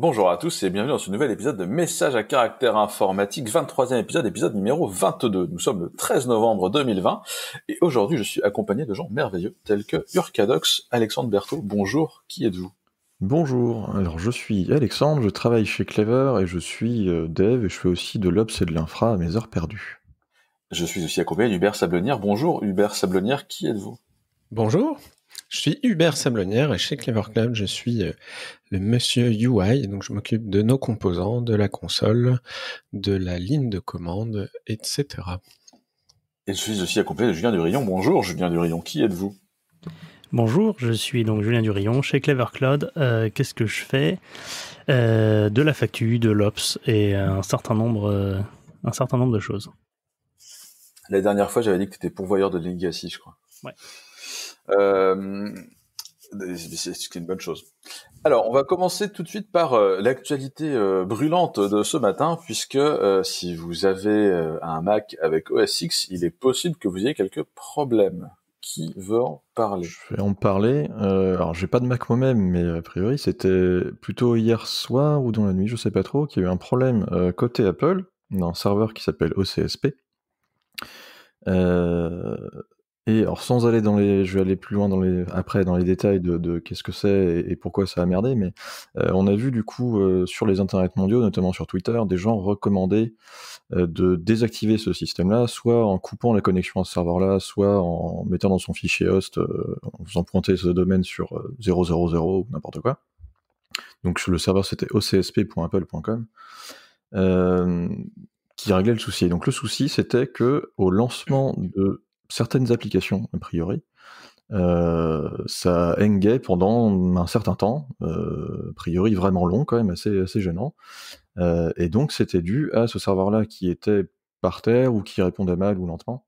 Bonjour à tous et bienvenue dans ce nouvel épisode de Messages à caractère informatique, 23e épisode, épisode numéro 22. Nous sommes le 13 novembre 2020 et aujourd'hui je suis accompagné de gens merveilleux tels que Urkadox, Alexandre Berthaud. Bonjour, qui êtes-vous Bonjour, alors je suis Alexandre, je travaille chez Clever et je suis euh, dev et je fais aussi de l'Obs et de l'infra à mes heures perdues. Je suis aussi accompagné d'Hubert Sablonnière. Bonjour Hubert Sablonnière, qui êtes-vous Bonjour, je suis Hubert Sablonnière et chez Clever Cloud, je suis euh, le monsieur UI. Donc, je m'occupe de nos composants, de la console, de la ligne de commande, etc. Et je suis aussi accompagné de Julien Durillon. Bonjour, Julien Durillon. Qui êtes-vous Bonjour, je suis donc Julien Durillon chez Clever Cloud. Euh, qu'est-ce que je fais euh, De la facture, de l'ops et un certain nombre, un certain nombre de choses. La dernière fois, j'avais dit que tu étais pourvoyeur de Legacy, je crois. Ouais. Euh, c'est une bonne chose. Alors, on va commencer tout de suite par euh, l'actualité euh, brûlante de ce matin, puisque si vous avez un Mac avec OS X, il est possible que vous ayez quelques problèmes. Qui veut en parler Je vais en parler. alors, j'ai pas de Mac moi-même, mais a priori, c'était plutôt hier soir ou dans la nuit, je sais pas trop, qu'il y a eu un problème côté Apple, dans un serveur qui s'appelle OCSP. Euh, alors, sans aller dans les, je vais aller plus loin dans les, après dans les détails de, qu'est-ce que c'est et, pourquoi ça a merdé, mais euh, on a vu du coup euh, sur les internets mondiaux, notamment sur Twitter, des gens recommander euh, de désactiver ce système-là, soit en coupant la connexion à ce serveur-là, soit en mettant dans son fichier host, en faisant pointer ce domaine sur 000 ou n'importe quoi. Donc sur le serveur c'était ocsp.apple.com. qui réglait le souci. donc le souci, c'était que au lancement de certaines applications, a priori, euh, ça hangait pendant un certain temps, euh, a priori vraiment long quand même, assez, gênant. Euh, et donc c'était dû à ce serveur-là qui était par terre ou qui répondait mal ou lentement.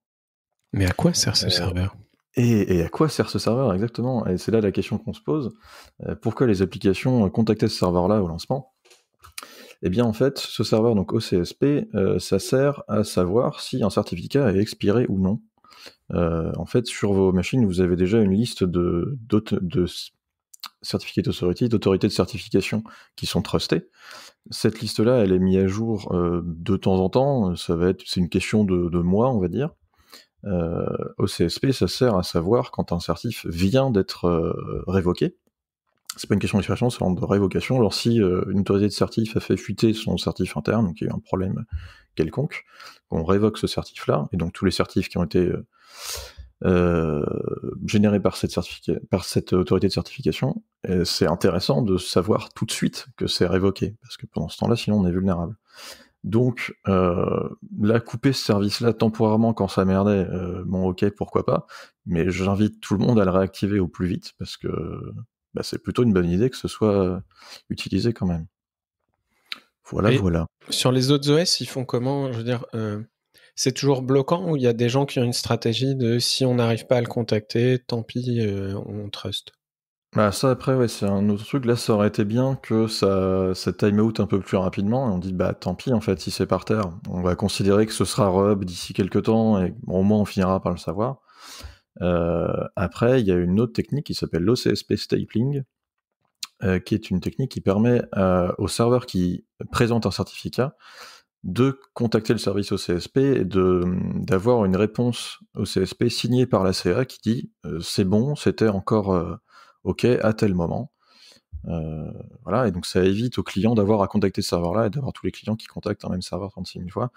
Mais à quoi sert ce serveur et, et, à quoi sert ce serveur exactement Et c'est là la question qu'on se pose. pourquoi les applications contactaient ce serveur-là au lancement eh bien, en fait, ce serveur, donc OCSP, ça sert à savoir si un certificat est expiré ou non euh, en fait, sur vos machines, vous avez déjà une liste de, de certificate authority, d'autorités de certification qui sont trustées. Cette liste-là, elle est mise à jour euh, de temps en temps. Ça va être, c'est une question de, mois, on va dire. Euh, au CSP, ça sert à savoir quand un certif vient d'être révoqué. C'est pas une question d'expression, c'est de révocation. Alors si une autorité de certif a fait fuiter son certif interne, donc il y a eu un problème quelconque, qu'on révoque ce certif-là, et donc tous les certifs qui ont été euh, euh, générés par cette, autorité de certification, euh, c'est intéressant de savoir tout de suite que c'est révoqué, parce que pendant ce temps-là, sinon on est vulnérable. Donc la là, couper ce service-là temporairement quand ça merdait, bon ok, pourquoi pas, mais j'invite tout le monde à le réactiver au plus vite, parce que bah, c'est plutôt une bonne idée que ce soit utilisé quand même. Voilà, voilà. Sur les autres OS, ils font comment Je veux dire, euh, c'est toujours bloquant ou il y a des gens qui ont une stratégie de si on n'arrive pas à le contacter, tant pis, euh, on trust bah ça après c'est un autre truc là ça aurait été bien que ça ça time out un peu plus rapidement et on dit bah tant pis en fait si c'est par terre on va considérer que ce sera rub d'ici quelques temps et au moins on finira par le savoir euh, après il y a une autre technique qui s'appelle l'OCSP stapling euh, qui est une technique qui permet euh, au serveur qui présente un certificat de contacter le service au CSP et mm, d'avoir une réponse au CSP signée par la CA qui dit euh, c'est bon, c'était encore OK à tel moment. voilà, et donc ça évite aux clients d'avoir à contacter ce serveur-là et d'avoir tous les clients qui contactent un même serveur 36 000 fois.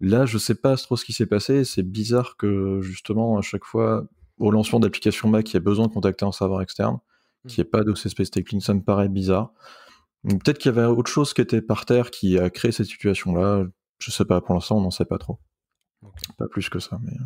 Là, je sais pas trop ce qui s'est passé. C'est bizarre que justement, à chaque fois, au lancement d'applications Mac, il y a besoin de contacter un serveur externe. Hmm. qu'il n'y ait pas d'OCSP ces ça me paraît bizarre. Peut-être qu'il y avait autre chose qui était par terre qui a créé cette situation-là. Je sais pas, pour l'instant, on n'en sait pas trop. Pas plus que ça, mais. Euh.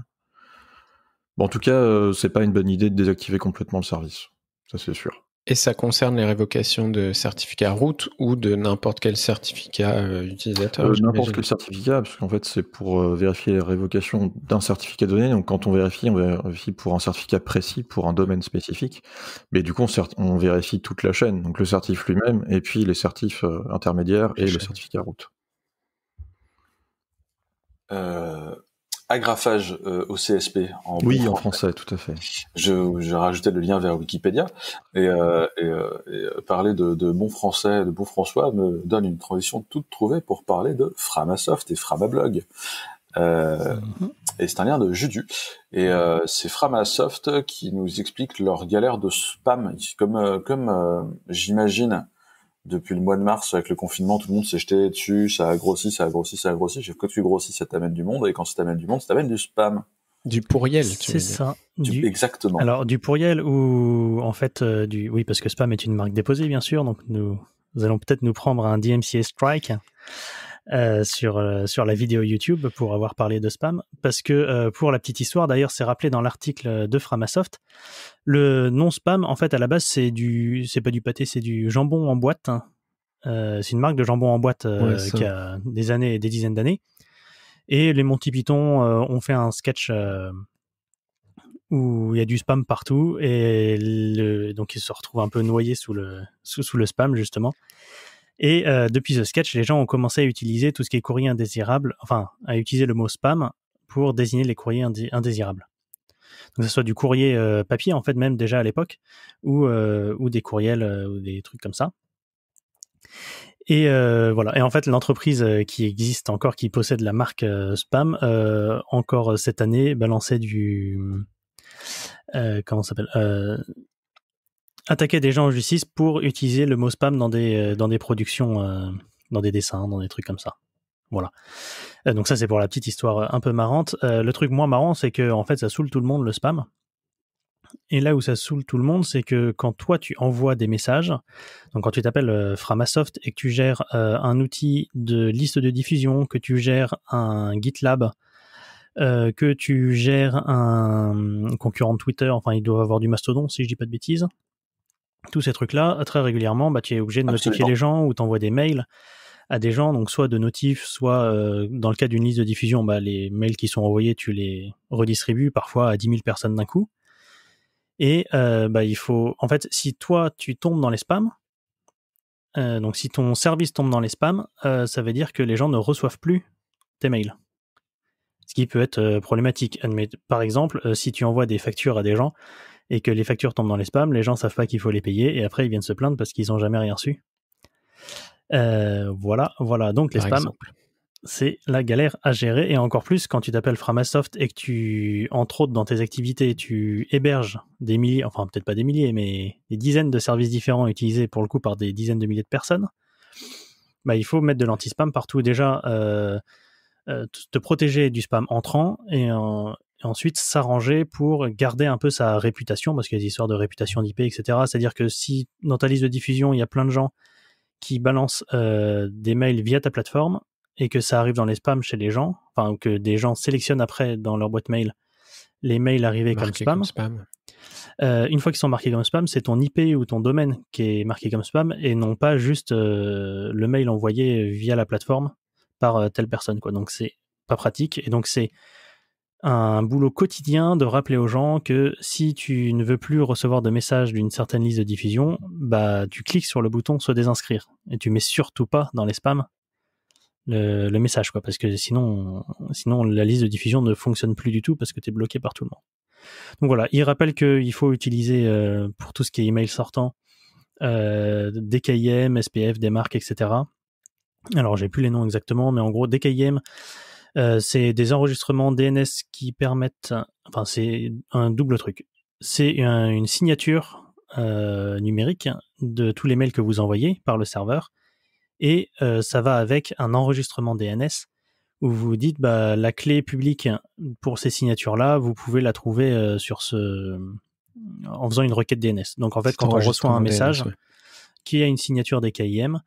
Bon, en tout cas, euh, c'est pas une bonne idée de désactiver complètement le service. Ça, c'est sûr. Et ça concerne les révocations de certificats route ou de n'importe quel certificat euh, utilisateur euh, N'importe quel certificat, parce qu'en fait, c'est pour euh, vérifier les révocations d'un certificat donné. Donc, quand on vérifie, on vérifie pour un certificat précis, pour un domaine spécifique. Mais du coup, on, vérifie toute la chaîne, donc le certif lui-même, et puis les certifs intermédiaires et, et le certificat route agrafage euh, au CSP en Oui, en français, tout à fait. Je, je, rajoutais le lien vers Wikipédia et, euh, euh, parler de, bon français, de bon François me donne une transition toute trouvée pour parler de Framasoft et Framablog. Euh, mhm. et c'est un lien de Judu. Et euh, c'est Framasoft qui nous explique leur galère de spam. Comme, comme j'imagine, depuis le mois de mars, avec le confinement, tout le monde s'est jeté dessus, ça a grossi, ça a grossi, ça a grossi. J'ai que tu grossis, ça t'amène du monde, et quand ça t'amène du monde, ça t'amène du spam. Du pourriel, c'est ça. Du, exactement. Alors du pourriel ou en fait euh, du oui parce que spam est une marque déposée bien sûr, donc nous, nous allons peut-être nous prendre un DMCA strike. Euh, sur, euh, sur la vidéo YouTube pour avoir parlé de spam. Parce que, euh, pour la petite histoire, d'ailleurs, c'est rappelé dans l'article de Framasoft, le non-spam, en fait, à la base, c'est du c'est pas du pâté, c'est du jambon en boîte. Hein. c'est une marque de jambon en boîte qui a des années et des dizaines d'années. Et les Monty Python ont fait un sketch où il y a du spam partout et donc ils se retrouvent un peu noyés sous le, sous le spam justement. Et euh, depuis The sketch, les gens ont commencé à utiliser tout ce qui est courrier indésirable, enfin, à utiliser le mot spam pour désigner les courriers indésirables. Donc, que ce soit du courrier euh, papier, en fait, même déjà à l'époque, ou, euh, ou des courriels ou des trucs comme ça. Et voilà. Et en fait, l'entreprise qui existe encore, qui possède la marque Spam, encore cette année, balançait du comment s'appelle attaquer des gens en justice pour utiliser le mot spam dans des, euh, dans des productions, euh, dans des dessins, dans des trucs comme ça. Voilà. Euh, donc ça, c'est pour la petite histoire un peu marrante. le truc moins marrant, c'est que en fait, ça saoule tout le monde le spam. Et là où ça saoule tout le monde, c'est que quand toi tu envoies des messages, donc quand tu t'appelles Framasoft et que tu gères un outil de liste de diffusion, que tu gères un GitLab, que tu gères un concurrent de Twitter, enfin il doit avoir du mastodon si je dis pas de bêtises, tous ces trucs-là, très régulièrement, bah, tu es obligé de notifier les gens ou t'envoies des mails à des gens, donc soit de notifs, soit euh, dans le cas d'une liste de diffusion, bah, les mails qui sont envoyés, tu les redistribues parfois à 10 000 personnes d'un coup. Et euh, bah, il faut, en fait, si toi tu tombes dans les spams, euh, donc si ton service tombe dans les spams, ça veut dire que les gens ne reçoivent plus tes mails. Ce qui peut être problématique. par exemple, si tu envoies des factures à des gens et que les factures tombent dans les spams, les gens savent pas qu'il faut les payer et après ils viennent se plaindre parce qu'ils n'ont jamais rien reçu. Euh, voilà, voilà. Donc les spams, c'est la galère à gérer et encore plus quand tu t'appelles Framasoft et que tu, entre autres, dans tes activités, tu héberges des milliers, enfin peut-être pas des milliers, mais des dizaines de services différents utilisés pour le coup par des dizaines de milliers de personnes. Bah, il faut mettre de l'anti-spam partout déjà. Euh, euh, te protéger du spam entrant et, en, ensuite s'arranger pour garder un peu sa réputation, parce qu'il y a des histoires de réputation d'IP, etc. C'est-à-dire que si dans ta liste de diffusion, il y a plein de gens qui balancent euh, des mails via ta plateforme et que ça arrive dans les spams chez les gens, enfin que des gens sélectionnent après dans leur boîte mail les mails arrivés comme spam. Euh, une fois qu'ils sont marqués comme spam, c'est ton IP ou ton domaine qui est marqué comme spam et non pas juste euh, le mail envoyé via la plateforme par telle personne. Quoi. Donc c'est pas pratique et donc c'est un boulot quotidien de rappeler aux gens que si tu ne veux plus recevoir de messages d'une certaine liste de diffusion, bah tu cliques sur le bouton se désinscrire et tu mets surtout pas dans les spams le, message quoi parce que sinon sinon la liste de diffusion ne fonctionne plus du tout parce que tu es bloqué par tout le monde. Donc voilà, il rappelle qu'il faut utiliser euh, pour tout ce qui est email sortant euh, DKIM, SPF, des etc. Alors j'ai plus les noms exactement, mais en gros DKIM, euh, c'est des enregistrements DNS qui permettent, enfin c'est un double truc. C'est une signature euh, numérique de tous les mails que vous envoyez par le serveur et euh, ça va avec un enregistrement DNS où vous dites bah, la clé publique pour ces signatures-là, vous pouvez la trouver sur ce en faisant une requête DNS. Donc en fait, quand on reçoit un message qui a une signature des KIM,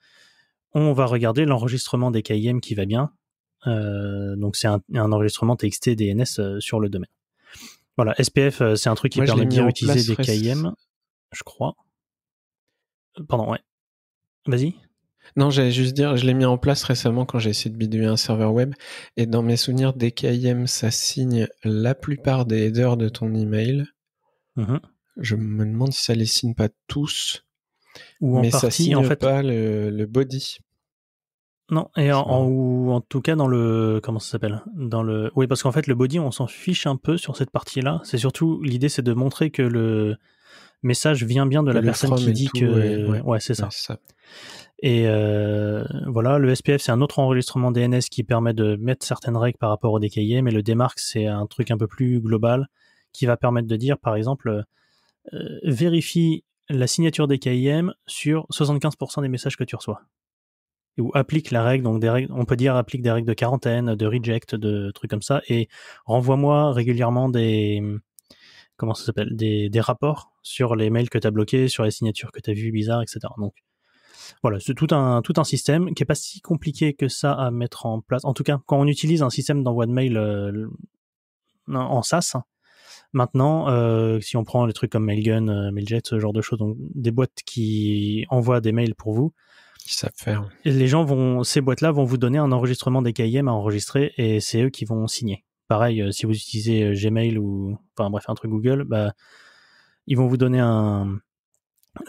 on va regarder l'enregistrement des KIM qui va bien euh, donc c'est un, enregistrement TXT DNS euh, sur le domaine. Voilà, SPF, euh, c'est un truc qui permet de des KIM, je crois. Pardon, ouais. Vas-y. Non, j'allais juste dire, je l'ai mis en place récemment quand j'ai essayé de bidouiller un serveur web. Et dans mes souvenirs, des KIM ça signe la plupart des headers de ton email. Mmh je me demande si ça les signe pas tous. Ou en mais ça signe pas le body. Non, et en, ou en tout cas dans le comment ça s'appelle dans le oui parce qu'en fait le body on s'en fiche un peu sur cette partie là. C'est surtout l'idée c'est de montrer que le message vient bien de la personne qui dit que ouais, c'est ça. Et euh, voilà, le SPF c'est un autre enregistrement DNS qui permet de mettre certaines règles par rapport au DKIM, mais le démarque c'est un truc un peu plus global qui va permettre de dire par exemple euh, vérifie la signature DKIM sur 75% des messages que tu reçois ou applique la règle, donc des règles, on peut dire applique des règles de quarantaine, de reject, de trucs comme ça, et renvoie-moi régulièrement des comment ça s'appelle, des, des, rapports sur les mails que tu as bloqués, sur les signatures que tu as vues bizarres, etc. Donc voilà, c'est tout un, tout un système qui est pas si compliqué que ça à mettre en place. En tout cas, quand on utilise un système d'envoi de mails euh, en SaaS, hein, Maintenant, euh, si on prend les trucs comme Mailgun, euh, Mailjet, ce genre de choses, donc des boîtes qui envoient des mails pour vous, savent faire. Et les gens vont, ces boîtes-là vont vous donner un enregistrement des KIM à enregistrer et c'est eux qui vont signer. Pareil, euh, si vous utilisez euh, Gmail ou, enfin bref, un truc Google, bah, ils vont vous donner un,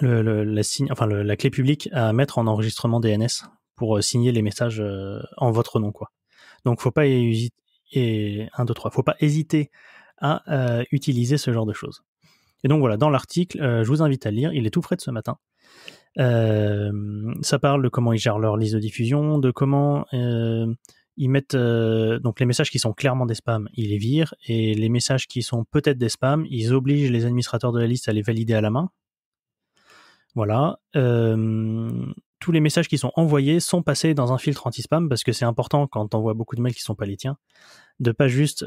le, la, enfin, la clé publique à mettre en enregistrement DNS pour euh, signer les messages en votre nom, quoi. Donc, faut pas hésiter, et un faut pas hésiter à utiliser ce genre de choses. Et donc voilà, dans l'article, je vous invite à lire, il est tout frais de ce matin ça parle de comment ils gèrent leur liste de diffusion, de comment ils mettent donc les messages qui sont clairement des spams, ils les virent et les messages qui sont peut-être des spams, ils obligent les administrateurs de la liste à les valider à la main. Voilà. tous les messages qui sont envoyés sont passés dans un filtre anti-spam parce que c'est important quand on voit beaucoup de mails qui ne sont pas les tiens de pas juste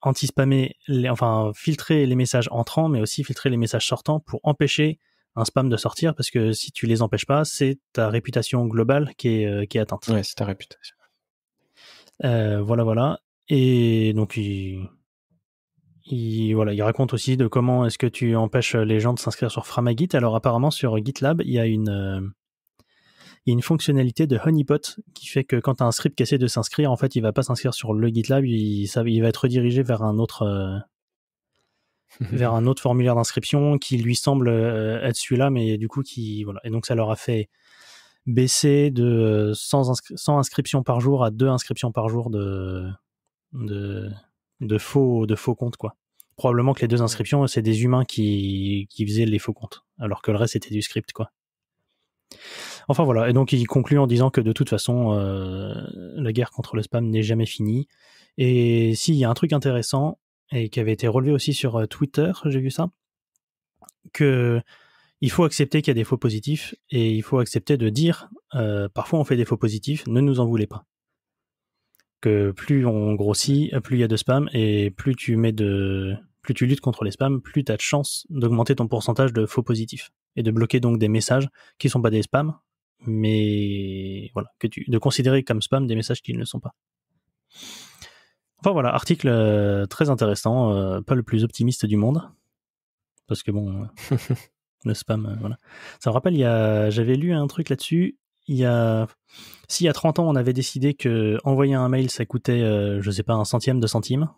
anti-spammer, enfin filtrer les messages entrants, mais aussi filtrer les messages sortants pour empêcher un spam de sortir parce que si tu les empêches pas, c'est ta réputation globale qui est, euh, qui atteinte. Ouais, c'est ta réputation. Euh, voilà, voilà. Et donc, il, il, voilà, il raconte aussi de comment est-ce que tu empêches les gens de s'inscrire sur Framagit. Alors, apparemment, sur GitLab, il y a une, euh, une fonctionnalité de honeypot qui fait que quand tu as un script qui essaie de s'inscrire, en fait, il va pas s'inscrire sur le GitLab, il, va être redirigé vers un autre, vers un autre formulaire d'inscription qui lui semble euh, être celui-là, mais du coup qui voilà. Et donc ça leur a fait baisser de 100, euh, inscriptions par jour à 2 inscriptions par jour de, de, faux, de faux comptes quoi. Probablement que les deux inscriptions, c'est des humains qui, faisaient les faux comptes, alors que le reste était du script quoi. Enfin voilà, et donc il conclut en disant que de toute façon, euh, la guerre contre le spam n'est jamais finie. Et s'il y a un truc intéressant, et qui avait été relevé aussi sur Twitter, j'ai vu ça, que il faut accepter qu'il y a des faux positifs et il faut accepter de dire parfois on fait des faux positifs, ne nous en voulez pas. Que plus on grossit, plus il y a de spam et plus tu mets de plus tu luttes contre les spams, plus tu as de chances d'augmenter ton pourcentage de faux positifs et de bloquer donc des messages qui ne sont pas des spams mais voilà, que tu de considérer comme spam des messages qui ne le sont pas. Enfin voilà, article euh, très intéressant, euh, pas le plus optimiste du monde, parce que bon, le spam, euh, voilà. Ça me rappelle, il y a, j'avais lu un truc là-dessus. Il y a, si il y a 30 ans, on avait décidé que envoyer un mail, ça coûtait, je sais pas, un centième de centime,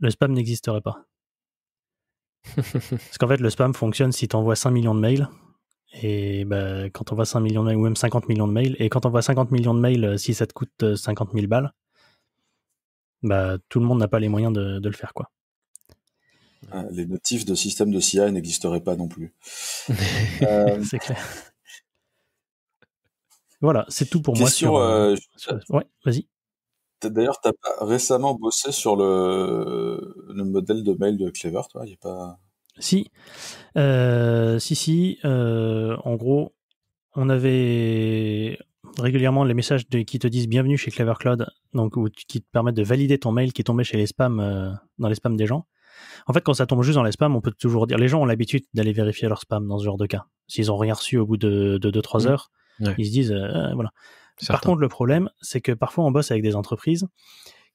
le spam n'existerait pas. parce qu'en fait, le spam fonctionne si tu envoies 5 millions de mails. Et bah, quand on voit 5 millions de mails, ou même 50 millions de mails, et quand on voit 50 millions de mails, si ça te coûte 50 000 balles, bah, tout le monde n'a pas les moyens de, le faire. quoi. Ah, les motifs de système de CI n'existeraient pas non plus. Euh, c'est clair. Voilà, c'est tout pour moi. Sur, euh, euh, vas-y. D'ailleurs, tu pas récemment bossé sur le, modèle de mail de Clever, toi pas... Si, si, si. en gros, on avait, régulièrement les messages de, qui te disent bienvenue chez Clever Cloud, donc ou qui te permettent de valider ton mail qui est tombé chez les spams, euh, dans les spams des gens. En fait, quand ça tombe juste dans les spams, on peut toujours dire les gens ont l'habitude d'aller vérifier leur spam dans ce genre de cas. S'ils ont rien reçu au bout de 2-3 mmh. heures, ils se disent euh, euh, voilà. Par contre, le problème, c'est que parfois on bosse avec des entreprises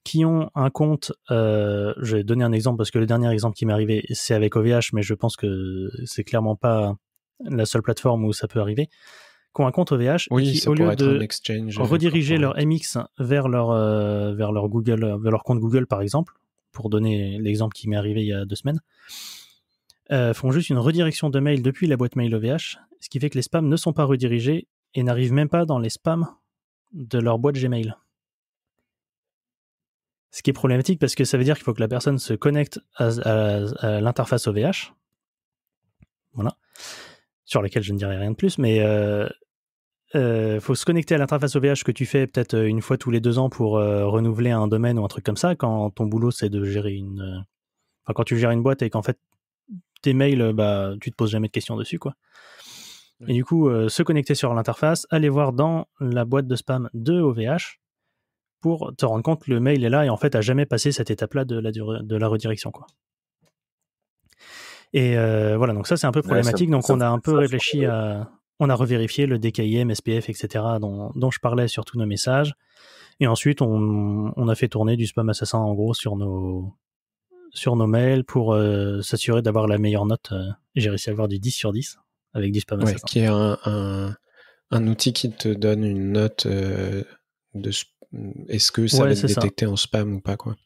qui ont un compte. Euh, je vais donner un exemple parce que le dernier exemple qui m'est arrivé, c'est avec OVH, mais je pense que c'est clairement pas la seule plateforme où ça peut arriver qui ont un compte OVH, qui, au lieu de rediriger leur MX vers leur, euh, vers leur Google, euh, vers leur compte Google par exemple, pour donner l'exemple qui m'est arrivé il y a deux semaines, euh, font juste une redirection de mail depuis la boîte mail OVH, ce qui fait que les spams ne sont pas redirigés et n'arrivent même pas dans les spams de leur boîte Gmail. Ce qui est problématique parce que ça veut dire qu'il faut que la personne se connecte à l'interface OVH. Voilà sur laquelle je ne dirai rien de plus, mais il euh, euh, faut se connecter à l'interface OVH que tu fais peut-être euh, une fois tous les deux ans pour renouveler un domaine ou un truc comme ça. Quand ton boulot c'est de gérer une, enfin quand tu gères une boîte et qu'en fait tes mails, bah tu te poses jamais de questions dessus quoi. Et du coup, se connecter sur l'interface, aller voir dans la boîte de spam de OVH pour te rendre compte que le mail est là et en fait a jamais passé cette étape-là de la, de la redirection quoi. Et euh, voilà, donc ça c'est un peu problématique. donc on a un peu réfléchi à, on a revérifié le DKIM, SPF, etc. Dont, je parlais sur tous nos messages. Et ensuite on, a fait tourner du spam assassin en gros sur nos sur nos mails pour euh, s'assurer d'avoir la meilleure note. Euh, j'ai réussi à avoir du 10 sur 10 avec du spam assassin. Qui est un, un, outil qui te donne une note de est-ce que ça va être détecté en spam ou pas quoi.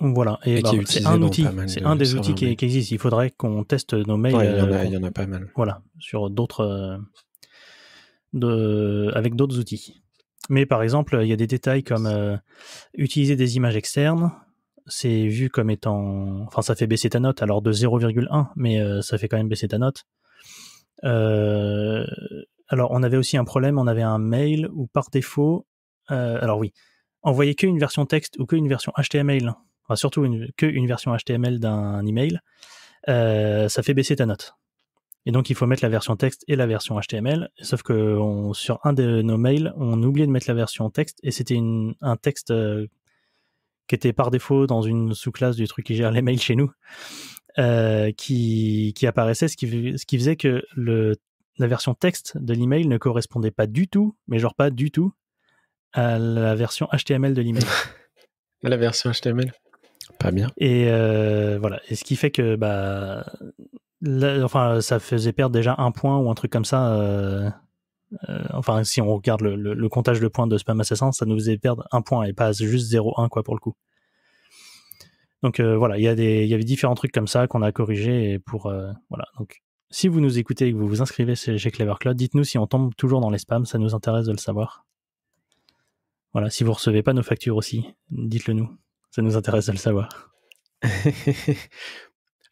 Voilà, et, bah, c'est un outil, c'est un des outils qui, existe. Il faudrait qu'on teste nos mails. Euh, il, y en a, pas mal. Voilà, sur d'autres, euh, de, avec d'autres outils. Mais par exemple, il y a des détails comme euh, utiliser des images externes, c'est vu comme étant. Enfin, ça fait baisser ta note, alors de 0,1, mais ça fait quand même baisser ta note. alors, on avait aussi un problème, on avait un mail où par défaut. alors oui, envoyer qu'une version texte ou qu'une version HTML surtout qu'une que une version HTML d'un email, euh, ça fait baisser ta note. Et donc, il faut mettre la version texte et la version HTML. Sauf que sur un de nos mails, on oubliait de mettre la version texte et c'était un texte euh, qui était par défaut dans une sous-classe du truc qui gère les mails chez nous, euh, qui, qui, apparaissait, ce qui, ce qui faisait que le, la version texte de l'email ne correspondait pas du tout, mais genre pas du tout, à la version HTML de l'email. À la version HTML pas bien. Et euh, voilà. ce qui fait que bah, enfin, ça faisait perdre déjà un point ou un truc comme ça. Euh, euh, enfin, si on regarde le, comptage de points de Spam Assassin, ça nous faisait perdre un point et pas juste 0-1 quoi pour le coup. Donc voilà, il y des, y avait différents trucs comme ça qu'on a corrigé pour voilà. Donc si vous nous écoutez et que vous vous inscrivez chez Clever Cloud, dites-nous si on tombe toujours dans les spams, ça nous intéresse de le savoir. Voilà, si vous recevez pas nos factures aussi, dites-le nous. Ça nous intéresse de le savoir.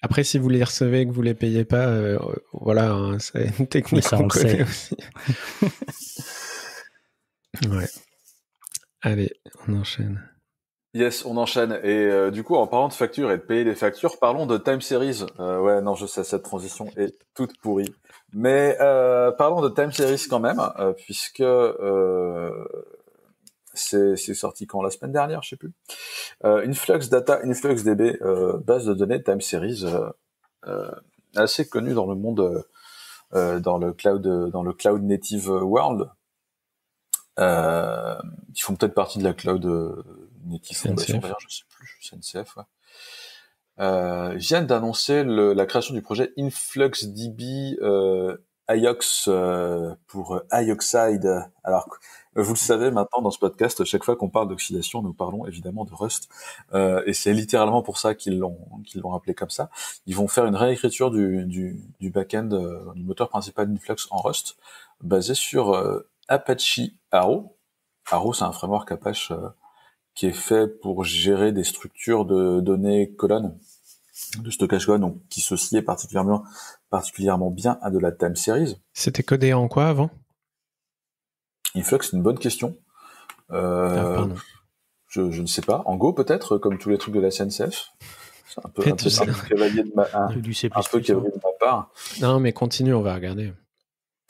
Après, si vous les recevez et que vous les payez pas, euh, voilà, hein, c'est une technique qu'on connaît aussi. ouais. Allez, on enchaîne. Yes, on enchaîne. Et euh, du coup, en parlant de factures et de payer des factures, parlons de time series. Euh, ouais, non, je sais, cette transition est toute pourrie. Mais parlons de time series quand même, puisque c'est sorti quand la semaine dernière, je sais plus. Euh, Influx Data, Influx DB, euh, base de données time series euh, euh, assez connue dans le monde, dans le cloud, dans le cloud native world. ils font peut-être partie de la cloud native fondation, je sais plus, CNCF. Ouais. ils viennent d'annoncer la création du projet InfluxDB euh, IOX pour IOXide. Alors vous le savez maintenant dans ce podcast, chaque fois qu'on parle d'oxydation, nous parlons évidemment de Rust. Euh, et c'est littéralement pour ça qu'ils l'ont qu'ils l'ont appelé comme ça. Ils vont faire une réécriture du, du, back-end, euh, du moteur principal d'Influx en Rust, basé sur euh, Apache Arrow. Arrow, c'est un framework Apache qui est fait pour gérer des structures de données colonnes de stockage colonne, donc qui se sied particulièrement, particulièrement bien à de la time series. C'était codé en quoi avant Influx, une bonne question. Euh, ah, je, ne sais pas. En Go, peut-être, euh, comme tous les trucs de la CNCF. C'est un peu, un peu, cavalier hein. de ma, part. Non, mais continue, on va regarder.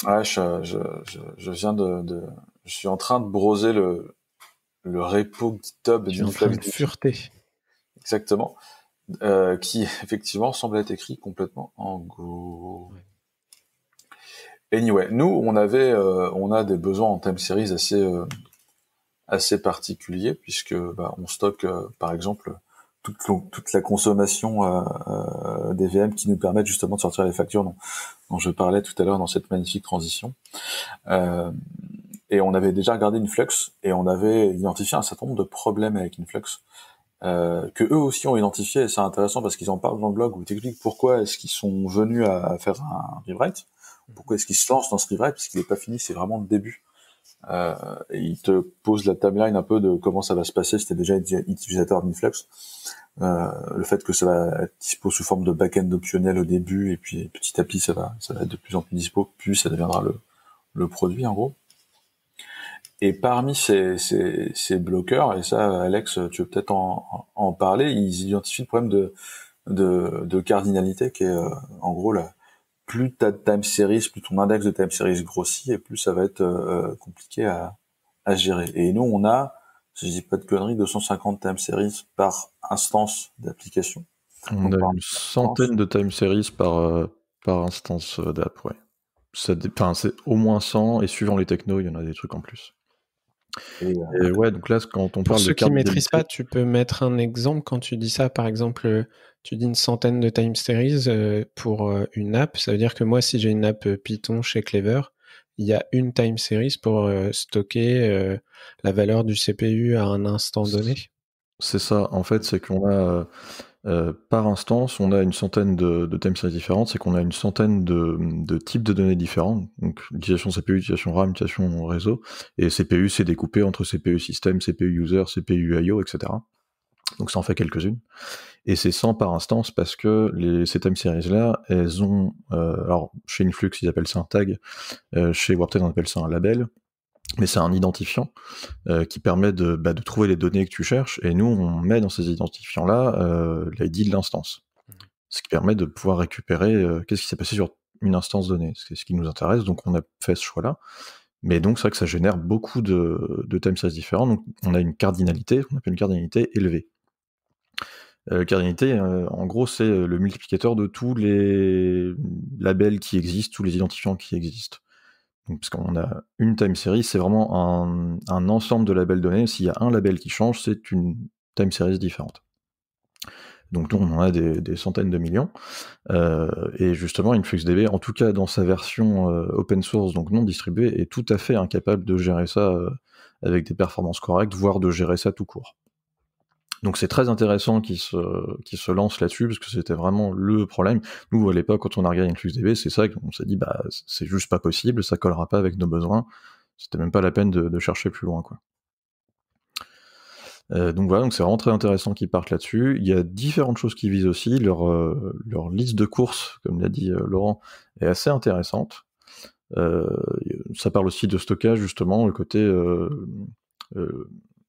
je, je, je viens de, Je suis en train de broser le, le repo GitHub d'une Exactement. Euh, qui, effectivement, semble être écrit complètement en Go. Anyway, nous, on avait, euh, on a des besoins en time series assez, euh, assez particuliers puisque bah, on stocke, euh, par exemple, toute, la consommation des VM qui nous permettent justement de sortir les factures dont, je parlais tout à l'heure dans cette magnifique transition. et on avait déjà regardé Influx et on avait identifié un certain nombre de problèmes avec Influx. Euh, que eux aussi ont identifié, et c'est intéressant parce qu'ils en parlent dans le blog, où ils expliquent pourquoi est-ce qu'ils sont venus à faire un rewrite. Pourquoi est-ce qu'il se lance dans ce livret Parce qu'il n'est pas fini, c'est vraiment le début. Euh, il te pose la timeline un peu de comment ça va se passer si tu es déjà utilisateur d'Influx. Euh, le fait que ça va être dispo sous forme de back-end optionnel au début et puis petit à petit ça va, ça va être de plus en plus dispo, puis ça deviendra le, le produit en gros. Et parmi ces, ces, bloqueurs, et ça Alex, tu veux peut-être en, parler, ils identifient le problème de, de, de cardinalité qui est euh, en gros la, plus as de time series, plus ton index de time series grossit et plus ça va être euh, euh, compliqué à, gérer. Et nous, on a, si je dis pas de conneries, 250 time series par instance d'application. On a une centaine de time series par, euh, par instance d'app, ouais. c'est au moins 100 et suivant les technos, il y en a des trucs en plus. Euh, ouais, donc là, quand on pour ceux qui ne maîtrisent pas, tu peux mettre un exemple quand tu dis ça. Par exemple, euh, tu dis une centaine de time series euh, pour une app. Ça veut dire que moi, si j'ai une app Python chez Clever, il y a une time series pour stocker la valeur du CPU à un instant donné. C'est ça. En fait, c'est qu'on a euh, par instance, on a une centaine de, de time series différentes, c'est qu'on a une centaine de, types de données différents. Donc, utilisation CPU, utilisation RAM, utilisation réseau. Et CPU, c'est découpé entre CPU système, CPU user, CPU IO, etc. Donc, ça en fait quelques-unes. Et c'est sans, par instance parce que ces time series-là, elles ont. Euh, alors, chez Influx, ils appellent ça un tag. Euh, chez Warped, on appelle ça un label mais c'est un identifiant euh, qui permet bah, de, trouver les données que tu cherches, et nous, on met dans ces identifiants-là euh, l'ID de l'instance, mmh. ce qui permet de pouvoir récupérer euh, qu'est-ce qui s'est passé sur une instance donnée, c'est ce qui nous intéresse, donc on a fait ce choix-là. Mais donc, c'est vrai que ça génère beaucoup de, de différents, donc on a une cardinalité, on appelle une cardinalité élevée. La cardinalité, en gros, c'est le multiplicateur de tous les labels qui existent, tous les identifiants qui existent. Parce qu'on a une time series, c'est vraiment un, ensemble de labels donnés. S'il y a un label qui change, c'est une time series différente. Donc nous, on en a des, centaines de millions. Euh, et justement, InfluxDB, en tout cas dans sa version euh, open source, donc non distribuée, est tout à fait incapable de gérer ça euh, avec des performances correctes, voire de gérer ça tout court. Donc c'est très intéressant qu'ils se, se lancent là-dessus, parce que c'était vraiment le problème. Nous, à l'époque, quand on a regardé DB, c'est ça qu'on s'est dit, bah, c'est juste pas possible, ça collera pas avec nos besoins. C'était même pas la peine de, chercher plus loin. Quoi. Euh, donc voilà, donc c'est vraiment très intéressant qu'ils partent là-dessus. Il y a différentes choses qu'ils visent aussi. Leur, euh, leur liste de courses, comme l'a dit euh, Laurent, est assez intéressante. ça parle aussi de stockage, justement, le côté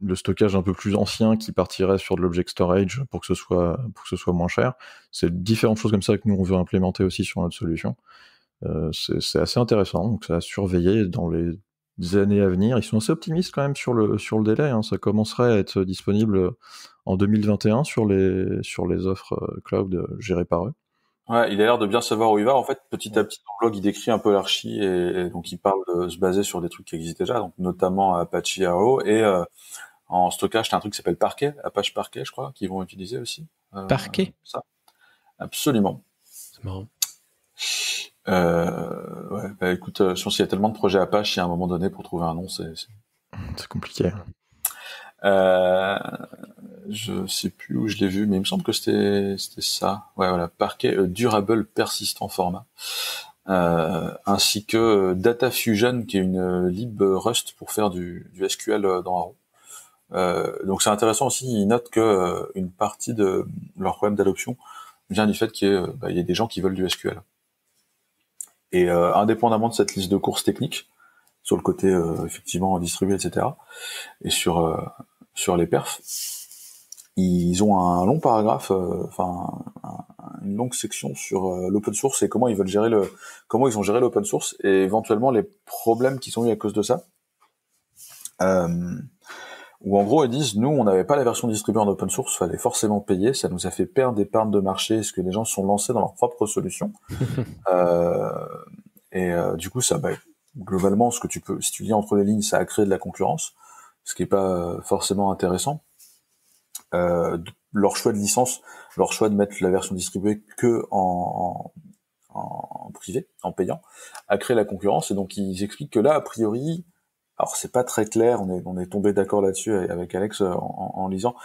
le stockage un peu plus ancien qui partirait sur de l'object storage pour que ce soit, pour que ce soit moins cher. C'est différentes choses comme ça que nous on veut implémenter aussi sur notre solution. Euh, c'est assez intéressant, donc ça à surveiller dans les années à venir. Ils sont assez optimistes quand même sur le, sur le délai. Hein. Ça commencerait à être disponible en 2021 sur les, sur les offres euh, cloud euh, gérées par eux. Ouais, il a l'air de bien savoir où il va. En fait, petit à petit, dans le blog, il décrit un peu l'archi et, donc il parle de se baser sur des trucs qui existent déjà, donc notamment Apache Arrow et en stockage, t'as un truc qui s'appelle Parquet, Apache Parquet, je crois, qu'ils vont utiliser aussi. Euh, parquet Ça. Absolument. C'est marrant. Euh, ouais, bah, écoute, euh, je pense qu'il y a tellement de projets Apache, il un moment donné pour trouver un nom, c'est. Hum, c'est compliqué. Euh, je sais plus où je l'ai vu, mais il me semble que c'était ça. Ouais, voilà, parquet euh, durable Persistent format, euh, ainsi que Data Fusion, qui est une lib Rust pour faire du, du SQL dans Arrow. Euh, donc c'est intéressant aussi, ils notent que euh, une partie de leur problème d'adoption vient du fait qu'il y, a bah, des gens qui veulent du SQL. Et euh, indépendamment de cette liste de courses techniques, sur le côté effectivement distribué, etc., et sur sur les perfs, ils ont un long paragraphe, enfin une longue section sur l'open source et comment ils veulent gérer le, comment ils ont géré l'open source et éventuellement les problèmes qui sont eu à cause de ça où en gros ils disent nous on n'avait pas la version distribuée en open source, fallait forcément payer, ça nous a fait perdre des parts de marché, est-ce que les gens sont lancés dans leur propre solution. Euh, et euh, du coup ça, bah, globalement ce que tu peux, si tu lis entre les lignes, ça a créé de la concurrence, ce qui est pas forcément intéressant. Euh, leur choix de licence, leur choix de mettre la version distribuée que en, privé, en payant, a créé la concurrence et donc ils expliquent que là a priori alors c'est pas très clair, on est, tombé d'accord là-dessus avec Alex euh, en, lisant.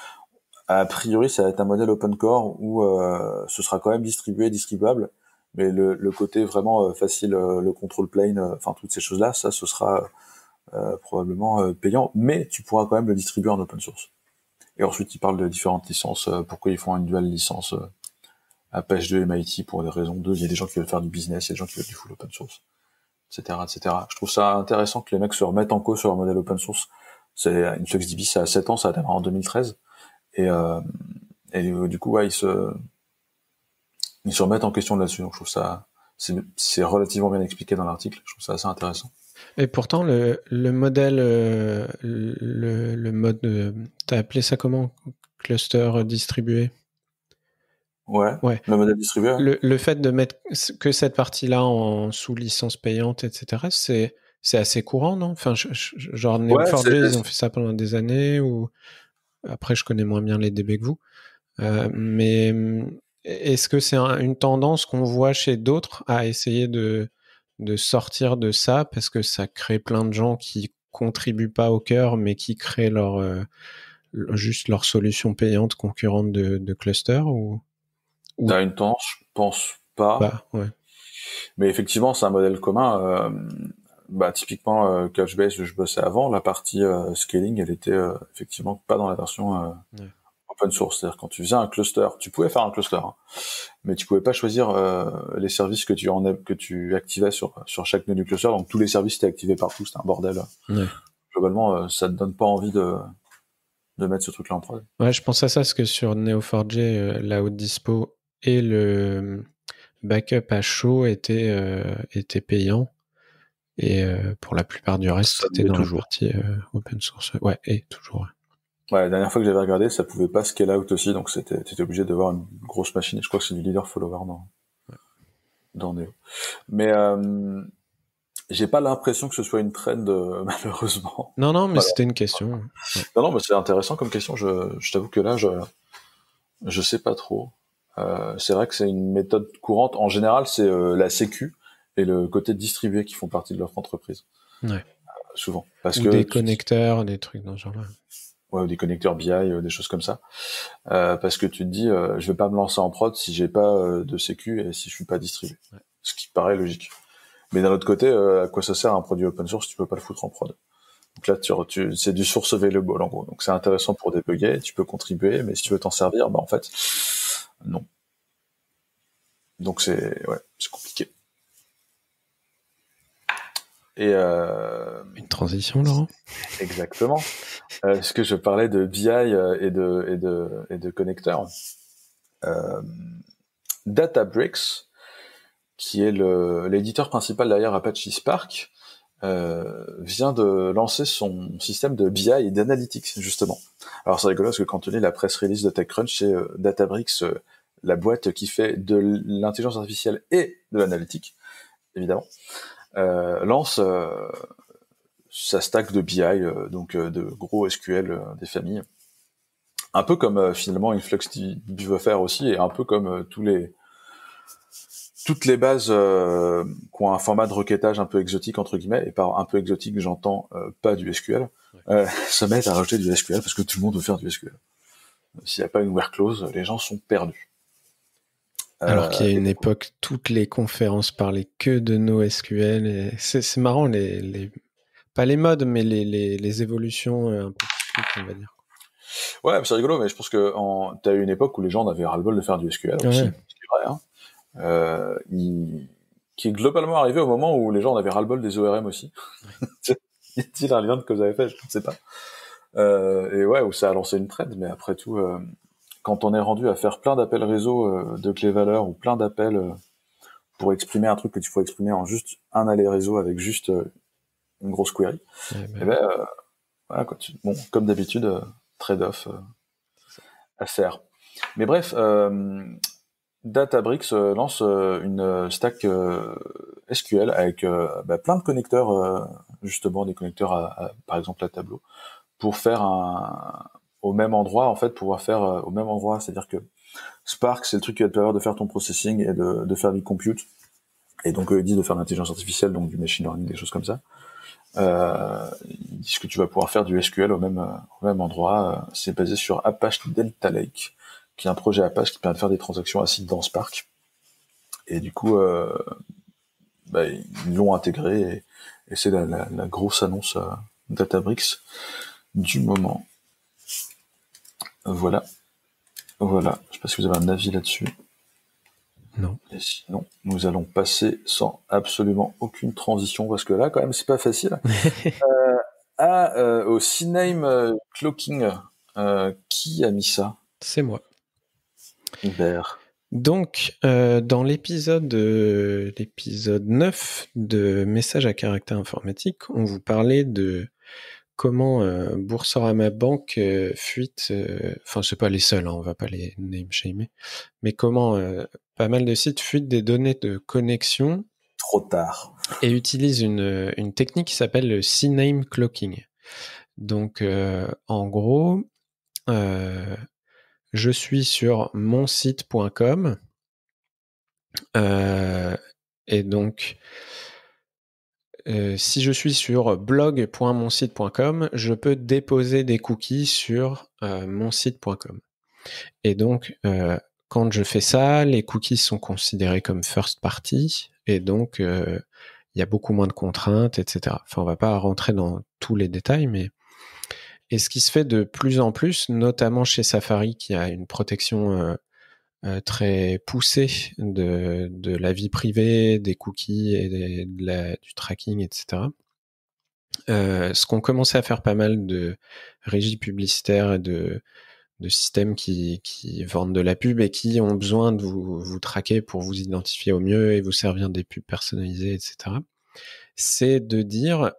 A priori, ça va être un modèle open core où euh, ce sera quand même distribué, distribuable, mais le, côté vraiment euh, facile, le control plane, enfin toutes ces choses-là, ça ce sera probablement payant, mais tu pourras quand même le distribuer en open source. Et ensuite, il parle de différentes licences, pourquoi ils font une dual licence Apache 2 MIT pour des raisons d'eux. il y a des gens qui veulent faire du business, il y a des gens qui veulent du full open source etc., Je trouve ça intéressant que les mecs se remettent en cause sur un modèle open source. C'est une ça a 7 ans, ça a démarré en 2013. Et, euh, euh, du coup, ils se, remettent en question là-dessus. Donc, je trouve ça, c'est relativement bien expliqué dans l'article. Je trouve ça assez intéressant. Et pourtant, le, modèle, euh, le, le mode, t'as appelé ça comment Cluster distribué Ouais, le fait de mettre que cette partie-là en sous licence payante, etc., c'est, c'est assez courant, non Enfin, je, je, genre ils ont fait ça pendant des années, ou après, je connais moins bien les DB que vous. Euh, mais est-ce que c'est une tendance qu'on voit chez d'autres à essayer de, de sortir de ça parce que ça crée plein de gens qui contribuent pas au cœur, mais qui créent leur euh, juste leur solution payante concurrente de, de cluster ou T'as une tendance, je pense pas. Mais effectivement, c'est un modèle commun. Euh, bah, typiquement, euh, Couchbase, je bossais avant, la partie euh, scaling, elle était euh, effectivement pas dans la version open source. C'est-à-dire quand tu faisais un cluster, tu pouvais faire un cluster, hein, mais tu pouvais pas choisir les services que tu en que tu activais sur sur chaque nœud du cluster. Donc tous les services étaient activés partout. C'était un bordel. Globalement, ça te donne pas envie de de mettre ce truc-là en prod. Ouais, je pense à ça parce que sur Neo4j, la haute dispo, et le hmm, backup à chaud était, euh, payant. Et euh, pour la plupart du reste, c'était toujours. la euh, open source. Ouais, et toujours. Ouais, la dernière fois que j'avais regardé, ça pouvait pas scale out aussi, donc c'était obligé d'avoir une grosse machine. je crois que c'est du leader follower dans, dans Neo. Mais je j'ai pas l'impression que ce soit une trend, malheureusement. Non, non, mais c'était une question. Non, non, mais c'est intéressant comme question. Je, t'avoue que là, je, je sais pas trop. Euh, c'est vrai que c'est une méthode courante. En général, c'est euh, la sécu et le côté distribué qui font partie de leur entreprise. Ouais. Euh, souvent. Parce Ou que des connecteurs, des trucs dans ce genre-là. Ouais, des connecteurs BI, des choses comme ça. Euh, parce que tu te dis, je vais pas me lancer en prod si j'ai pas de sécu et si je suis pas distribué. Ouais. Ce qui paraît logique. Mais d'un autre côté, à quoi ça sert un produit open source Tu peux pas le foutre en prod. Donc là, tu, tu c'est du source available en gros. Donc c'est intéressant pour débugger, tu peux contribuer, mais si tu veux t'en servir, bah en fait, non. Donc c'est compliqué. Et euh, une transition, Laurent. Exactement. euh, ce que je parlais de BI euh, et de et de et connecteurs. Euh, DataBricks, qui est l'éditeur principal derrière Apache Spark, euh, vient de lancer son système de BI et d'analytics justement. Alors c'est rigolo parce que quand on lit la presse release de TechCrunch, c'est euh, Databricks, euh, la boîte qui fait de l'intelligence artificielle et de l'analytique, évidemment, lance sa stack de BI, donc de gros SQL des familles. Un peu comme finalement Influx veut faire aussi, et un peu comme tous les toutes les bases euh, qui ont un format de requêtage un peu exotique entre guillemets, et par un peu exotique j'entends euh, pas du SQL, euh, se mettent à rajouter du SQL parce que tout le monde veut faire du SQL. S'il n'y a pas une where clause, les gens sont perdus. Alors qu'il y a une époque, toutes les conférences parlaient que de nos SQL c'est, marrant, les, pas les modes, mais les, évolutions un peu on va dire. Ouais, c'est rigolo, mais je pense que tu as eu une époque où les gens avaient ras-le-bol de faire du SQL c'est vrai. Hein euh, il, qui est globalement arrivé au moment où les gens en avaient ras-le-bol des ORM aussi. y a-t-il un lien que vous avez fait Je ne sais pas. Euh, et ouais, où ça a lancé une trade mais après tout, euh, quand on est rendu à faire plein d'appels réseau euh, de clés valeurs ou plein d'appels euh, pour exprimer un truc que tu faut exprimer en juste un aller réseau avec juste une grosse query, eh ben, voilà, quoi, bon, comme d'habitude, trade-off à faire. Mais bref, euh, Databricks euh, lance euh, une euh, stack SQL avec bah, plein de connecteurs, justement des connecteurs, à, par exemple à Tableau, pour faire au même endroit en fait, pouvoir faire au même endroit, c'est-à-dire que Spark, c'est le truc qui va te permettre de faire ton processing et de, faire du compute. Et donc, ils disent de faire de l'intelligence artificielle, donc du machine learning, des choses comme ça. Euh, ils disent que tu vas pouvoir faire du SQL même, au même endroit. C'est basé sur Apache Delta Lake qui est un projet Apache qui permet de faire des transactions acides dans Spark. Et du coup, euh, bah, ils l'ont intégré et, c'est la, grosse annonce à euh, Databricks du moment. Voilà. Voilà. Je ne sais pas si vous avez un avis là-dessus. Non. Et sinon, nous allons passer sans absolument aucune transition parce que là, quand même, c'est pas facile. Euh, au CNAME Clocking. qui a mis ça C'est moi. Donc, euh, dans l'épisode euh, l'épisode 9 de Messages à caractère informatique, on vous parlait de comment euh, Boursorama Bank fuite, enfin, n'est pas les seuls, on hein, on va pas les name shamer, mais comment pas mal de sites fuitent des données de connexion. Trop tard. Et utilisent une, une technique qui s'appelle le CNAME clocking. Donc, en gros, je suis sur mon site.com. Euh, et donc, euh, si je suis sur blog.monsite.com, je peux déposer des cookies sur euh, mon site.com. Et donc, quand je fais ça, les cookies sont considérés comme first party. Et donc, il y a beaucoup moins de contraintes, etc. Enfin, on va pas rentrer dans tous les détails, mais et ce qui se fait de plus en plus, notamment chez Safari, qui a une protection euh, euh, très poussée de, la vie privée, des cookies et du tracking, etc. Euh, ce qu'on commençait à faire pas mal de régies publicitaires et de, systèmes qui, vendent de la pub et qui ont besoin de vous, traquer pour vous identifier au mieux et vous servir des pubs personnalisées, etc. C'est de dire,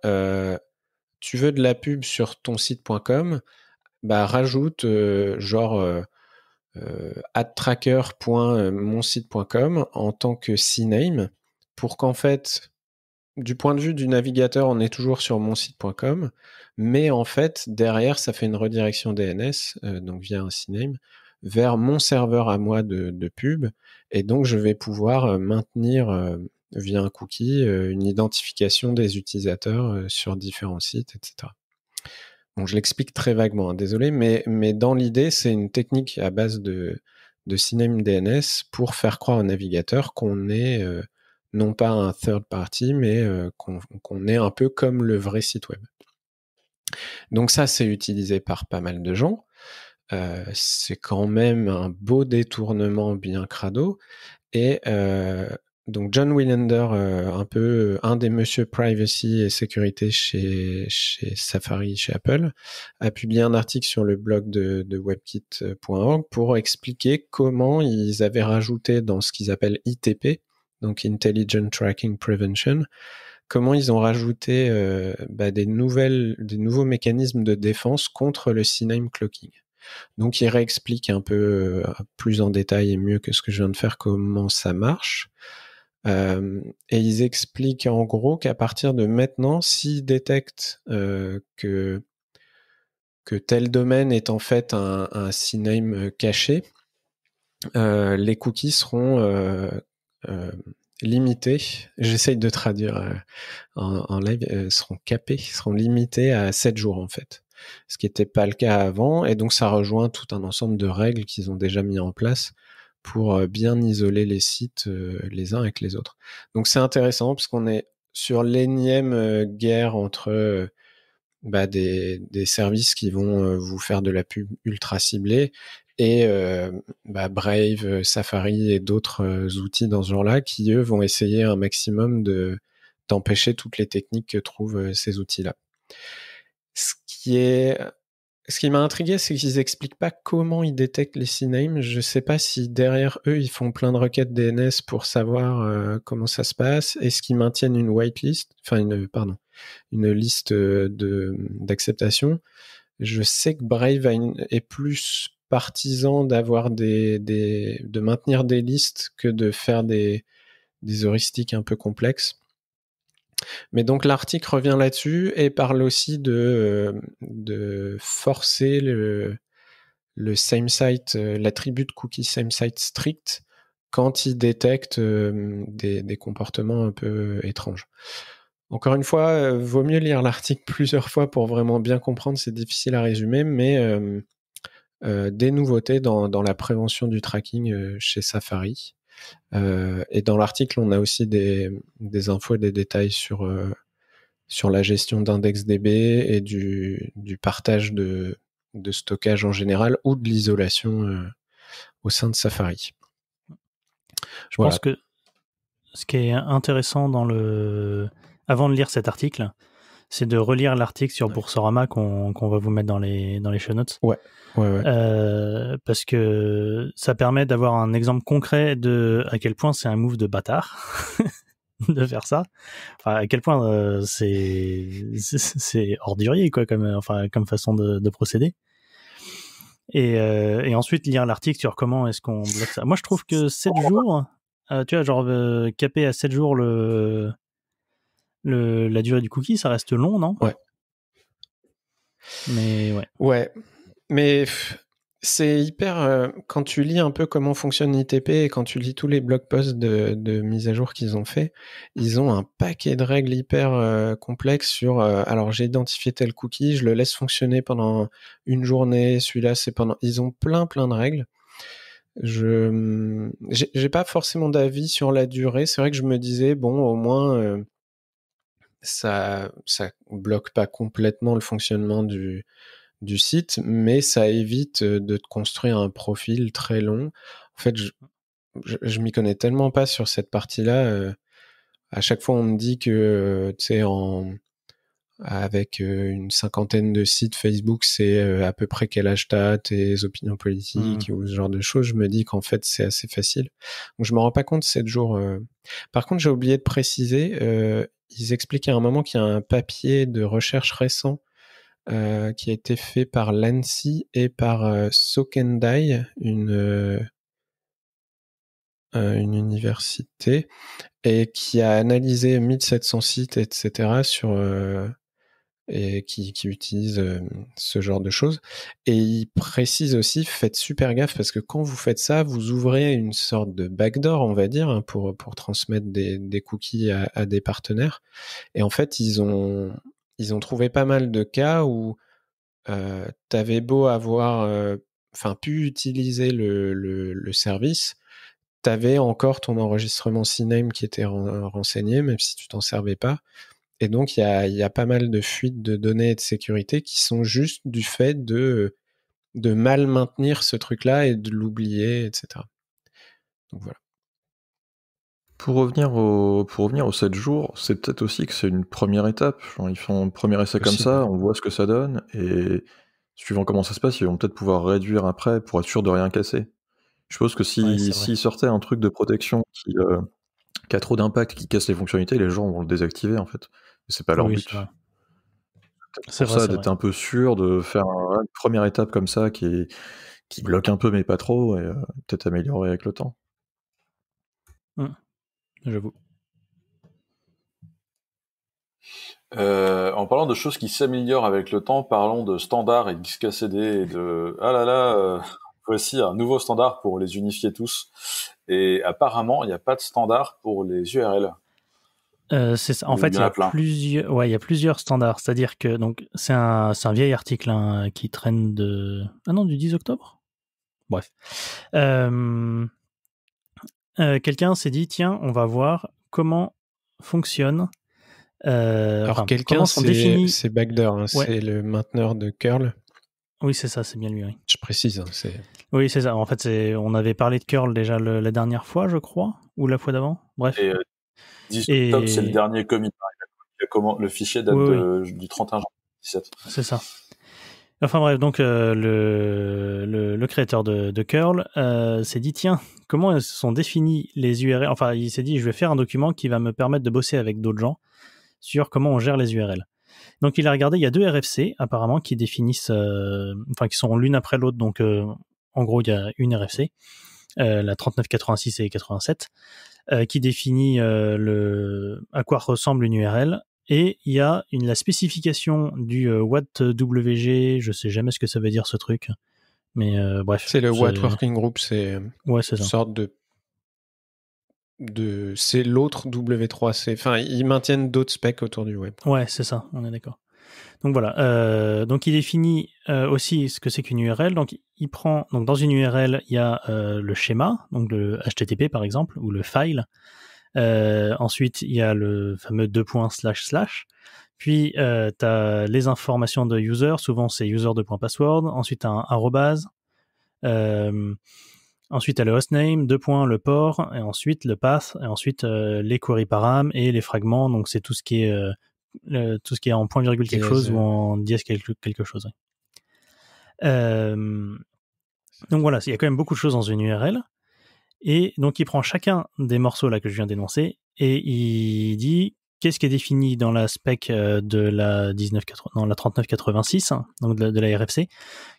tu veux de la pub sur ton site.com, bah, rajoute euh, genre euh, euh, euh en tant que CNAME pour qu'en fait, du point de vue du navigateur, on est toujours sur monsite.com, mais en fait, derrière, ça fait une redirection DNS, donc via un CNAME, vers mon serveur à moi de pub, et donc je vais pouvoir maintenir via un cookie, euh, une identification des utilisateurs euh, sur différents sites, etc. Bon, je l'explique très vaguement, hein, désolé, mais, mais dans l'idée, c'est une technique à base de, de Cinem DNS pour faire croire au navigateur qu'on est euh, non pas un third party, mais qu'on est un peu comme le vrai site web. Donc ça, c'est utilisé par pas mal de gens. c'est quand même un beau détournement bien crado. Et donc John Willander, euh, un peu euh, un des monsieur privacy et sécurité chez, Safari, chez Apple, a publié un article sur le blog de, webkit.org pour expliquer comment ils avaient rajouté dans ce qu'ils appellent ITP, donc Intelligent Tracking Prevention, comment ils ont rajouté euh, bah, des, nouvelles, des nouveaux mécanismes de défense contre le CNAME clocking. Donc il réexplique un peu plus en détail et mieux que ce que je viens de faire comment ça marche et ils expliquent en gros qu'à partir de maintenant, s'ils détectent que, que tel domaine est en fait un, un CNAME caché, les cookies seront limités. J'essaye de traduire en, en, live, seront capés, seront limités à 7 jours en fait. Ce qui n'était pas le cas avant, et donc ça rejoint tout un ensemble de règles qu'ils ont déjà mis en place pour euh, bien isoler les sites euh, les uns avec les autres. Donc c'est intéressant parce qu'on est sur l'énième euh, guerre entre bah, des, services qui vont vous faire de la pub ultra ciblée et bah, Brave, Safari et d'autres outils dans ce genre-là qui, eux, vont essayer un maximum d'empêcher toutes les techniques que trouvent ces outils-là. Ce qui est ce qui m'a intrigué, c'est qu'ils expliquent pas comment ils détectent les CNAME. Je ne sais pas si derrière eux, ils font plein de requêtes DNS pour savoir euh, comment ça se passe. Est-ce qu'ils maintiennent une whitelist, enfin une, pardon, une liste euh, d'acceptation. Je sais que Brave est plus partisan d'avoir des, de maintenir des listes que de faire des, des heuristiques un peu complexes. Mais donc l'article revient là-dessus et parle aussi de, euh, forcer le, same site, euh, l'attribut de cookie same site strict quand il détecte euh, des, comportements un peu étranges. Encore une fois, vaut mieux lire l'article plusieurs fois pour vraiment bien comprendre, c'est difficile à résumer, mais des nouveautés dans, la prévention du tracking chez Safari. Euh, et dans l'article, on a aussi des, infos et des détails sur, euh, sur la gestion d'index DB et du, partage de, stockage en général ou de l'isolation euh, au sein de Safari. Je pense que ce qui est intéressant dans le... avant de lire cet article, c'est de relire l'article sur Boursorama qu'on va vous mettre dans les, dans les show notes. Ouais. Euh, parce que ça permet d'avoir un exemple concret de à quel point c'est un move de bâtard de faire ça. Enfin, à quel point euh, c'est c'est ordurier quoi comme enfin comme façon de, procéder. Et, euh, et, ensuite lire l'article sur comment est-ce qu'on bloque ça. Moi, je trouve que 7 jours, tu vois, genre caper à 7 jours le la durée du cookie, ça reste long, non Ouais. Mais ouais. Ouais. Mais c'est hyper. Euh, quand tu lis un peu comment fonctionne ITP et quand tu lis tous les blog posts de, mise à jour qu'ils ont fait, ils ont un paquet de règles hyper euh, complexes sur. Euh, alors j'ai identifié tel cookie, je le laisse fonctionner pendant une journée. Celui-là, c'est pendant. Ils ont plein plein de règles. Je j'ai pas forcément d'avis sur la durée. C'est vrai que je me disais bon, au moins ça ça bloque pas complètement le fonctionnement du du site, mais ça évite euh, de te construire un profil très long. En fait, je, je, m'y connais tellement pas sur cette partie-là. Euh, à chaque fois, on me dit que, euh, tu sais, avec une cinquantaine de sites Facebook, c'est à peu près quel âge tes opinions politiques mmh. ou ce genre de choses. Je me dis qu'en fait, c'est assez facile. je m'en rends pas compte sept jours. Par contre, j'ai oublié de préciser, ils expliquent à un moment qu'il y a un papier de recherche récent euh, qui a été fait par l'ANSI et par euh, Sokendai, une, euh, une université, et qui a analysé 1700 sites, etc., sur et qui, utilisent euh, ce genre de choses. Et ils précisent aussi, faites super gaffe parce que quand vous faites ça, vous ouvrez une sorte de backdoor, on va dire, hein, pour, pour transmettre des, cookies à, des partenaires. Et en fait, ils ont, ils ont trouvé pas mal de cas où euh, t'avais beau avoir, euh, pu utiliser le, le, le service, t'avais encore ton enregistrement CNAME qui était renseigné, même si tu t'en servais pas. Et donc, il y a, pas mal de fuites de données et de sécurité qui sont juste du fait de, mal maintenir ce truc-là et de l'oublier, etc. voilà. Pour revenir, au, aux 7 jours, c'est peut-être aussi que c'est une première étape. ils font un premier essai comme ça, on voit ce que ça donne, et suivant comment ça se passe, ils vont peut-être pouvoir réduire après pour être sûr de rien casser. Je suppose que s'ils si, sortaient un truc de protection qui, euh, qui a trop d'impact, qui casse les fonctionnalités, les gens vont le désactiver en fait c'est pas leur C'est ça, ça d'être un peu sûr, de faire une première étape comme ça qui, bloque un peu, mais pas trop, et euh, peut-être améliorer avec le temps. Mmh. J'avoue. Euh, en parlant de choses qui s'améliorent avec le temps, parlons de standards et de XKCD et de ah là là, euh, voici un nouveau standard pour les unifier tous. Et apparemment, il n'y a pas de standard pour les URL. Euh, en fait, il y, a plusieurs, ouais, il y plusieurs standards. C'est-à-dire que c'est un, un vieil article hein, qui traîne de ah non du 10 octobre. Bref, euh, euh, quelqu'un s'est dit tiens on va voir comment fonctionne. Alors quelqu'un c'est c'est Bagder, hein. c'est le mainteneur de curl. Oui, c'est ça, c'est bien lui. Je précise. Hein, oui, c'est ça. En fait, on avait parlé de curl déjà la dernière fois, je crois, ou la fois d'avant. Bref c'est le dernier commit. Le fichier date euh, du 31 janvier 2017. C'est ça. Enfin bref, donc euh, le, le, le, créateur de, Curl euh, s'est dit tiens, comment sont définis les URL Enfin, il s'est dit je vais faire un document qui va me permettre de bosser avec d'autres gens sur comment on gère les URL. Donc il a regardé, il y a deux RFC apparemment qui définissent, enfin qui sont l'une après l'autre. Donc en gros, il y a une RFC, la 3986 et 87, euh, qui définit euh, le, à quoi ressemble une URL. Et il y a une, la spécification du euh, WattWG, je sais jamais ce que ça veut dire ce truc, mais bref. C'est le Watt Working Group, c'est ouais, une ça. sorte de de c'est l'autre W3C. Enfin, ils maintiennent d'autres specs autour du web. Ouais, c'est ça, on est d'accord. Donc voilà. Euh, donc il définit euh, aussi ce que c'est qu'une URL. Donc il prend donc dans une URL il y a euh, le schéma, donc le HTTP par exemple ou le file. ensuite il y a le fameux deux points slash slash. Puis tu as les informations de user. Souvent c'est user deux points password. Ensuite un arrobase. Ensuite, tu as le hostname, deux points, le port, et ensuite le path, et ensuite les query param et les fragments. Donc, c'est tout ce qui est tout ce qui est en point virgule quelque chose e. ou en dièse quelque, quelque chose. Euh, donc voilà, il y a quand même beaucoup de choses dans une URL. Et donc il prend chacun des morceaux là que je viens d'énoncer et il dit qu'est-ce qui est défini dans la spec euh, de la, 19, la 3986, hein, donc de la, de la RFC,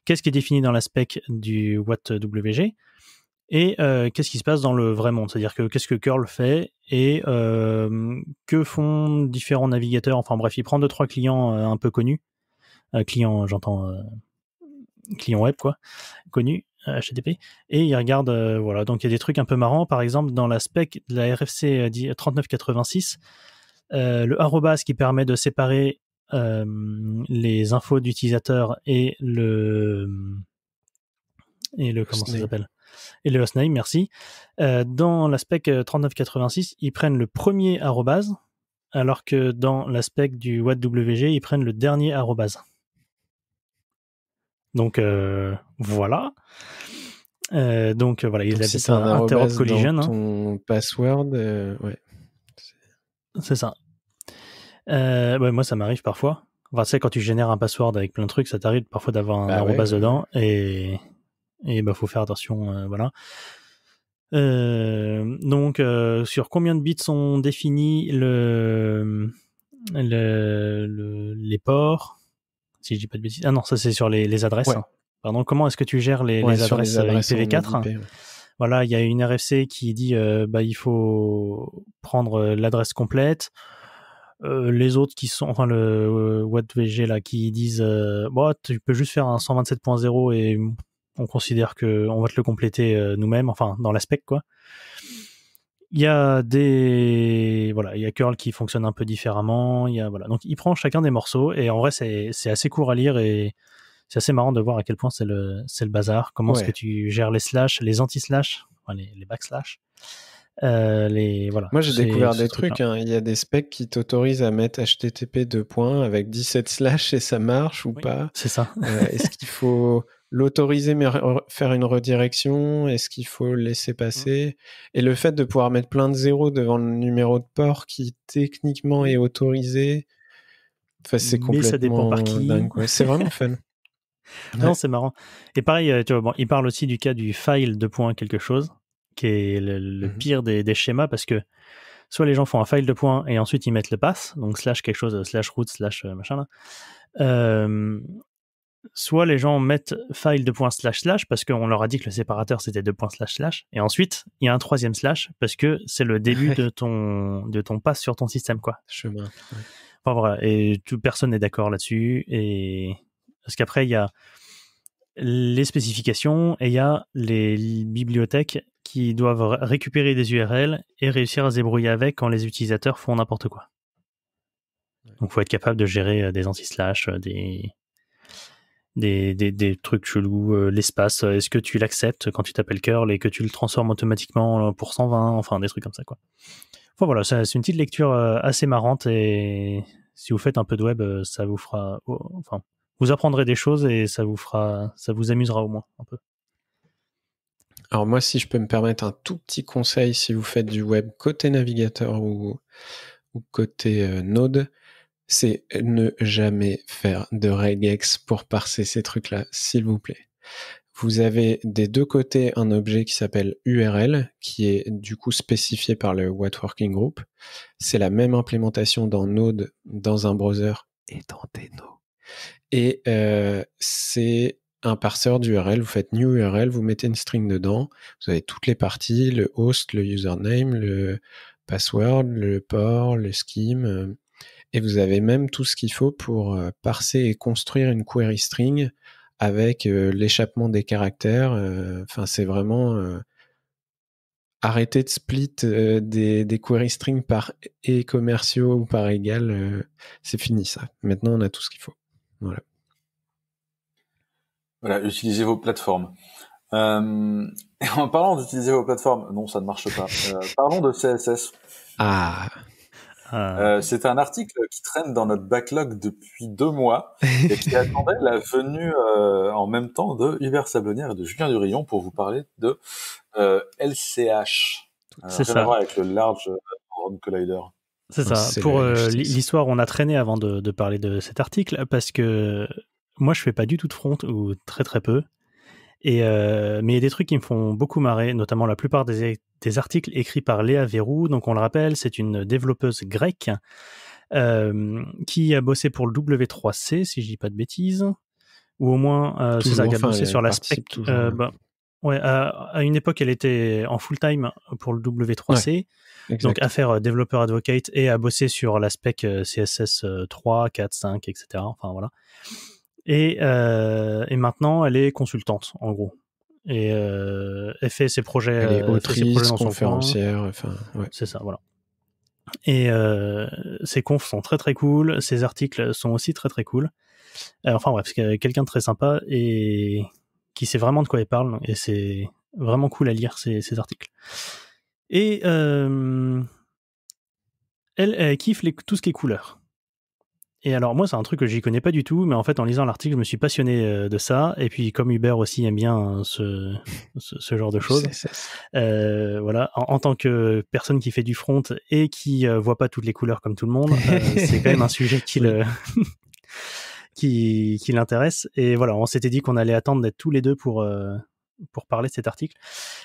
qu'est-ce qui est défini dans la spec du WG et euh, qu'est-ce qui se passe dans le vrai monde C'est-à-dire que qu'est-ce que Curl fait et euh, que font différents navigateurs Enfin bref, il prend deux trois clients euh, un peu connus, clients j'entends clients web quoi, connus HTTP et il regarde voilà donc il y a des trucs un peu marrants par exemple dans la spec de la RFC 3986 le arrobas qui permet de séparer les infos d'utilisateur et le et le comment ça s'appelle et le hostname, merci. Euh, dans l'aspect 3986, euh, ils prennent le premier arrobase, alors que dans l'aspect du WattWG, ils prennent le dernier arrobase. Donc euh, voilà. donc voilà, ils y un, un collision. Dans hein. ton password, ouais. C'est ça. moi, ça m'arrive parfois. Enfin, tu quand tu génères un password avec plein de trucs, ça t'arrive parfois d'avoir un bah arrobase dedans et et bah, faut faire attention, euh, voilà. Euh, donc, euh, sur combien de bits sont définis le, le, les ports Si je dis pas de bêtises. Ah non, ça c'est sur les, les adresses. Hein. Pardon, comment est-ce que tu gères les, adresses, IPv4 Voilà, il y a une RFC qui dit qu'il bah il faut prendre l'adresse complète. les autres qui sont, enfin le WattVG là, qui disent tu peux juste faire un 127.0 et on considère que on va te le compléter euh, nous-mêmes, enfin dans l'aspect quoi. Il y a des voilà, il y a curl qui fonctionne un peu différemment. Il y a voilà, donc il prend chacun des morceaux et en vrai c'est assez court à lire et c'est assez marrant de voir à quel point c'est le c'est le bazar. Comment est-ce que tu gères les slash, les anti slash, les, les backslash. Euh, les, voilà, Moi, j'ai découvert des trucs. Hein. Il y a des specs qui t'autorisent à mettre HTTP 2 avec 17 slash et ça marche ou pas. C'est ça. Euh, est-ce qu'il faut l'autoriser, mais faire une redirection Est-ce qu'il faut laisser mmh. passer Et le fait de pouvoir mettre plein de zéros devant le numéro de port qui techniquement est autorisé, c'est complètement mais ça dépend par qui. C'est vraiment fun. Non, c'est marrant. Et pareil, euh, tu vois, bon, il parle aussi du cas du file de point quelque chose, qui est le, mmh pire des, schémas parce que soit les gens font un file de point et ensuite ils mettent le pass, donc slash quelque chose, euh, slash route, slash euh, machin là. Euh, soit les gens mettent file de point slash slash parce qu'on leur a dit que le séparateur c'était deux points slash slash et ensuite il y a un troisième slash parce que c'est le début de ton de ton pass sur ton système quoi. Chemin. voilà et toute personne n'est d'accord là-dessus et parce qu'après il y a les spécifications et il y a les bibliothèques qui doivent récupérer des URL et réussir à se débrouiller avec quand les utilisateurs font n'importe quoi. Donc, faut être capable de gérer euh, des anti-slash, euh, des, des, des, trucs chelous, euh, l'espace, euh, est-ce que tu l'acceptes quand tu t'appelles curl et que tu le transformes automatiquement euh, pour 120, enfin des trucs comme ça quoi. Enfin voilà, c'est une petite lecture assez marrante et si vous faites un peu de web, ça vous fera, enfin vous apprendrez des choses et ça vous fera, ça vous amusera au moins un peu. Alors moi, si je peux me permettre un tout petit conseil, si vous faites du web côté navigateur ou, ou côté Node, c'est ne jamais faire de regex pour parser ces trucs-là, s'il vous plaît. Vous avez des deux côtés un objet qui s'appelle URL, qui est du coup spécifié par le What Working Group. C'est la même implémentation dans Node, dans un browser et dans Deno. Et euh, c'est un parseur d'URL. Vous faites new URL, vous mettez une string dedans. Vous avez toutes les parties, le host, le username, le password, le port, le scheme, euh, et vous avez même tout ce qu'il faut pour euh, parser et construire une query string avec euh, l'échappement des caractères. Euh, enfin, c'est vraiment arrêter de split des, query strings par e-, et commerciaux ou par égal, c'est fini ça. Maintenant, on a tout ce qu'il faut. Voilà. Voilà, utilisez vos plateformes. en parlant d'utiliser vos plateformes, non, ça ne marche pas. parlons de CSS. Ah, euh, euh, c'est un article qui traîne dans notre backlog depuis deux mois et qui attendait la venue euh, en même temps de Hubert Sablonnière et de Julien Durillon pour vous parler de LCH. C'est ça. avec le large Collider. C'est ça. pour l'histoire, on a traîné avant de, parler de cet article parce que moi, je fais pas du tout de front ou très très peu. Euh, mais il y a des trucs qui me font beaucoup marrer, notamment la plupart des, articles écrits par Léa Verrou. Donc on le rappelle, c'est une développeuse grecque euh, qui a bossé pour le W3C, si je dis pas de bêtises, ou au moins euh, c'est ça, qui a bossé sur l'aspect. Bah, à, une époque, elle était en full time pour le W3C, donc à faire développeur advocate et à bosser sur l'aspect CSS 3, 4, 5, etc. Enfin voilà. Et, euh, et maintenant, elle est consultante, en gros. Et euh, elle fait ses projets. Elle est euh, autrice, conférencière, enfin, ouais. C'est ça, voilà. Et euh, ses confs sont très très cool, ses articles sont aussi très très cool. Euh, enfin bref, c'est quelqu'un de très sympa et qui sait vraiment de quoi il parle, et c'est vraiment cool à lire ses, articles. Et euh, elle, elle kiffe les, tout ce qui est couleurs. Et alors moi c'est un truc que j'y connais pas du tout, mais en fait en lisant l'article je me suis passionné euh, de ça. Et puis comme Hubert aussi aime bien hein, ce, ce, genre de choses, euh, voilà, en, tant que personne qui fait du front et qui euh, voit pas toutes les couleurs comme tout le monde, euh, c'est quand même un sujet qui le qui, qui l'intéresse. Et voilà, on s'était dit qu'on allait attendre d'être tous les deux pour pour parler de cet article.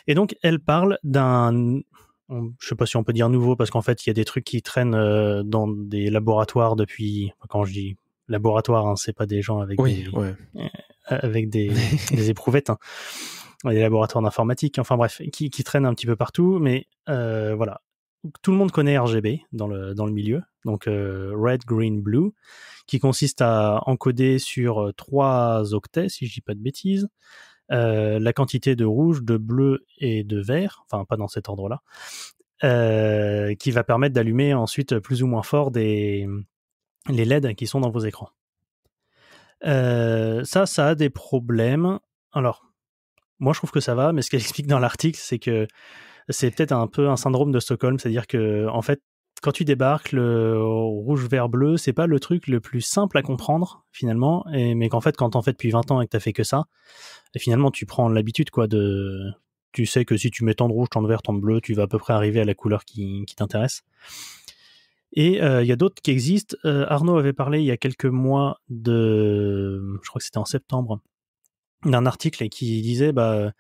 Et donc elle parle d'un je sais pas si on peut dire nouveau parce qu'en fait il y a des trucs qui traînent euh, dans des laboratoires depuis quand je dis laboratoire hein, c'est pas des gens avec des, euh, des, éprouvettes hein. des laboratoires d'informatique enfin bref qui, traînent un petit peu partout mais euh, voilà tout le monde connaît RGB dans le, milieu, donc Red, Green, Blue, qui consiste à encoder sur trois octets, si je dis pas de bêtises, euh, la quantité de rouge, de bleu et de vert, enfin pas dans cet ordre-là, euh, qui va permettre d'allumer ensuite plus ou moins fort des, les LED qui sont dans vos écrans. Euh, ça, ça a des problèmes. Alors, moi je trouve que ça va, mais ce qu'elle explique dans l'article, c'est que c'est peut-être un peu un syndrome de Stockholm, c'est-à-dire que en fait, quand tu débarques, le rouge, vert, bleu, c'est pas le truc le plus simple à comprendre finalement, et, mais qu'en fait, quand t'en fais depuis 20 ans et que t'as fait que ça, finalement, tu prends l'habitude quoi de. Tu sais que si tu mets tant de rouge, tant de vert, tant de bleu, tu vas à peu près arriver à la couleur qui, t'intéresse. Et euh, il y a d'autres qui existent. Euh, Arnaud avait parlé il y a quelques mois de, je crois que c'était en septembre, d'un article qui disait bah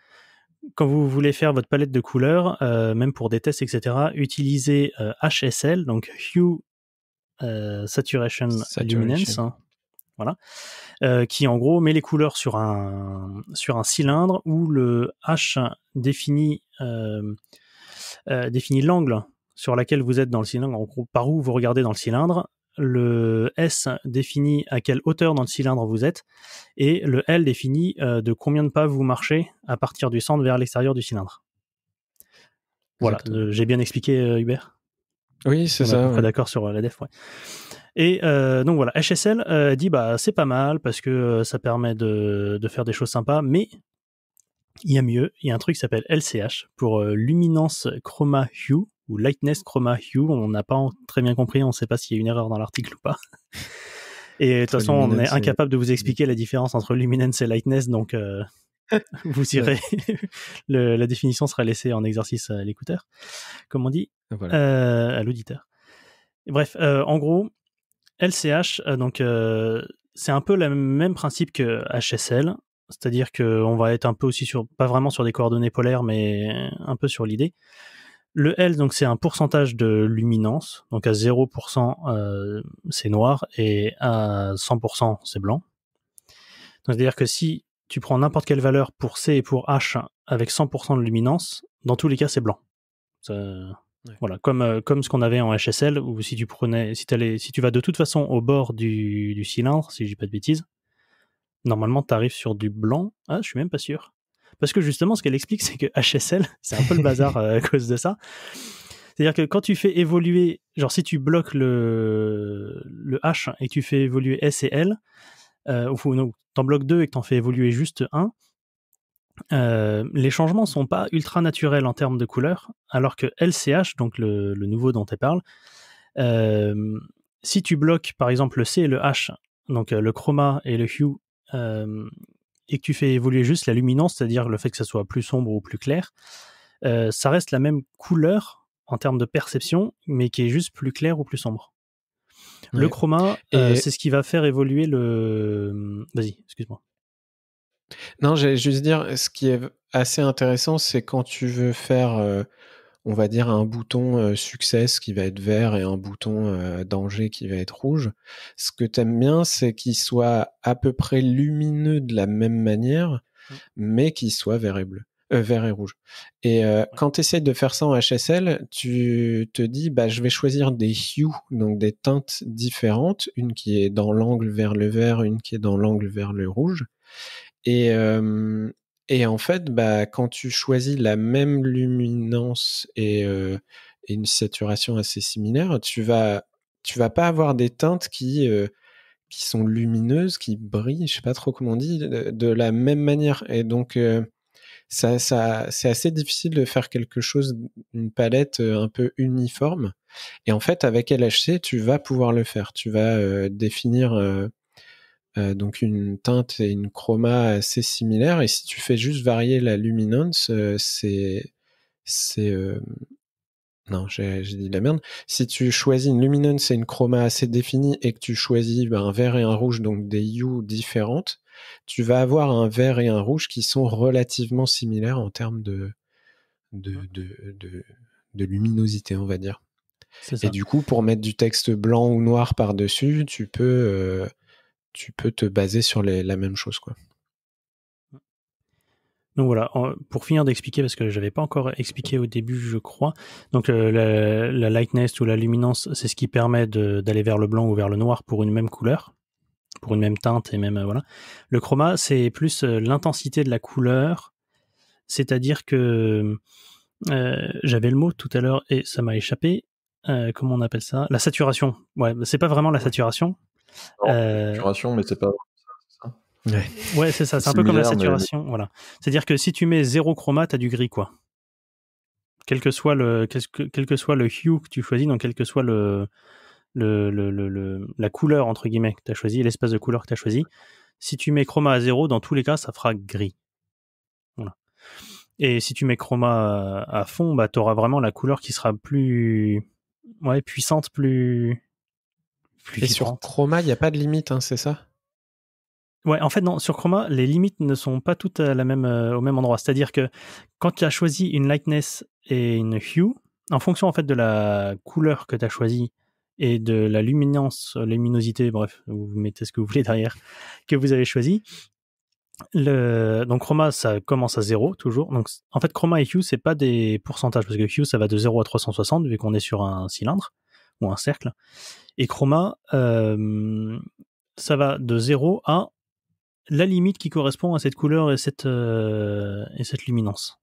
quand vous voulez faire votre palette de couleurs, euh, même pour des tests, etc., utilisez HSL, euh, donc Hue euh, Saturation, Luminance, hein, voilà, qui en gros met les couleurs sur un, sur un cylindre où le H définit, définit l'angle sur laquelle vous êtes dans le cylindre, par où vous regardez dans le cylindre, le S définit à quelle hauteur dans le cylindre vous êtes et le L définit euh, de combien de pas vous marchez à partir du centre vers l'extérieur du cylindre. Voilà, euh, j'ai bien expliqué euh, Hubert Oui, c'est ça. D'accord sur la def, Et donc voilà, HSL dit bah c'est pas mal parce que ça permet de, de, faire des choses sympas, mais il y a mieux. Il y a un truc qui s'appelle LCH pour luminance chroma hue ou Lightness Chroma Hue. On n'a pas très bien compris, on ne sait pas s'il y a une erreur dans l'article ou pas. Et de toute façon, on est incapable de vous expliquer la différence entre Luminance et Lightness, donc euh, vous irez. la définition sera laissée en exercice à l'écouteur, comme on dit, euh, à l'auditeur. Bref, euh, en gros, LCH, donc c'est un peu le même principe que HSL, c'est-à-dire qu'on va être un peu aussi sur, pas vraiment sur des coordonnées polaires, mais un peu sur l'idée. Le L, donc c'est un pourcentage de luminance. Donc à 0%, euh, c'est noir et à 100%, c'est blanc. c'est-à-dire que si tu prends n'importe quelle valeur pour C et pour H avec 100% de luminance, dans tous les cas, c'est blanc. Voilà, comme, euh, comme ce qu'on avait en HSL, ou si tu prenais, si, allais, si tu vas de toute façon au bord du, cylindre, si je dis pas de bêtises, normalement, tu arrives sur du blanc. Ah, je suis même pas sûr. Parce que justement, ce qu'elle explique, c'est que HSL, c'est un peu le bazar euh, à cause de ça. C'est-à-dire que quand tu fais évoluer, genre si tu bloques le, H et tu fais évoluer S et L, euh, ou non, t'en bloques deux et que t'en fais évoluer juste un, euh, les changements sont pas ultra naturels en termes de couleur, alors que LCH, donc le, nouveau dont elle parle, si tu bloques par exemple le C et le H, donc le chroma et le hue, et que tu fais évoluer juste la luminance, c'est-à-dire le fait que ça soit plus sombre ou plus clair, euh, ça reste la même couleur en termes de perception, mais qui est juste plus clair ou plus sombre. Le chroma, euh, c'est ce qui va faire évoluer le. Hum, vas-y, excuse-moi. Non, j'allais juste dire, ce qui est assez intéressant, c'est quand tu veux faire euh, on va dire, un bouton success qui va être vert et un bouton danger qui va être rouge. Ce que tu aimes bien, c'est qu'il soit à peu près lumineux de la même manière, mmh. mais qu'il soit vert et vert et rouge. Et quand tu essayes de faire ça en HSL, tu te dis, bah, je vais choisir des hues, donc des teintes différentes, une qui est dans l'angle vers le vert, une qui est dans l'angle vers le rouge. Et, et en fait, bah, quand tu choisis la même luminance et, une saturation assez similaire, tu vas, tu vas pas avoir des teintes qui, qui sont lumineuses, qui brillent, je sais pas trop comment on dit, de, la même manière. Et donc, ça, ça, c'est assez difficile de faire quelque chose, une palette un peu uniforme. Et en fait, avec LHC, tu vas pouvoir le faire. Tu vas définir euh, donc une teinte et une chroma assez similaires. Et si tu fais juste varier la luminance, euh, c'est... c'est euh, Non, j'ai, dit de la merde. Si tu choisis une luminance et une chroma assez définie et que tu choisis bah, un vert et un rouge, donc des hues différentes, tu vas avoir un vert et un rouge qui sont relativement similaires en termes de, de, mmh. de, de, de luminosité, on va dire. C'est ça. Et du coup, pour mettre du texte blanc ou noir par-dessus, tu peux tu peux te baser sur la même chose. Quoi. Donc voilà, pour finir d'expliquer, parce que je n'avais pas encore expliqué au début, je crois, donc euh, la, lightness ou la luminance, c'est ce qui permet d'aller vers le blanc ou vers le noir pour une même couleur, pour une même teinte et même... Euh, voilà. Le chroma, c'est plus euh, l'intensité de la couleur, c'est-à-dire que j'avais le mot tout à l'heure et ça m'a échappé, comment on appelle ça La saturation. Ouais, c'est pas vraiment la saturation, euh, mais c'est pas. Ouais, ouais c'est ça, c'est un peu comme la saturation. Voilà. C'est-à-dire que si tu mets zéro chroma, tu as du gris, quoi. Quel que, soit le, que soit le hue que tu choisis, donc quel que soit le, le, le, le la couleur, entre guillemets, que tu as choisi, l'espace de couleur que tu as choisi, si tu mets chroma à zéro, dans tous les cas, ça fera gris. Voilà. Et si tu mets chroma à fond, bah, tu auras vraiment la couleur qui sera plus ouais, puissante, plus, et sur Chroma, il n'y a pas de limite, hein, c'est ça Ouais, en fait, non, sur Chroma, les limites ne sont pas toutes à la même, euh, au même endroit. C'est-à-dire que quand tu as choisi une lightness et une hue, en fonction en fait de la couleur que tu as choisi et de la luminance, euh, luminosité, bref, vous mettez ce que vous voulez derrière, que vous avez choisi, le... donc Chroma, ça commence à zéro, toujours. Donc en fait, Chroma et Hue, n'est pas des pourcentages parce que Hue, ça va de 0 à 360 vu qu'on est sur un cylindre ou un cercle. Et chroma, euh, ça va de 0 à la limite qui correspond à cette couleur et cette, euh, et cette luminance.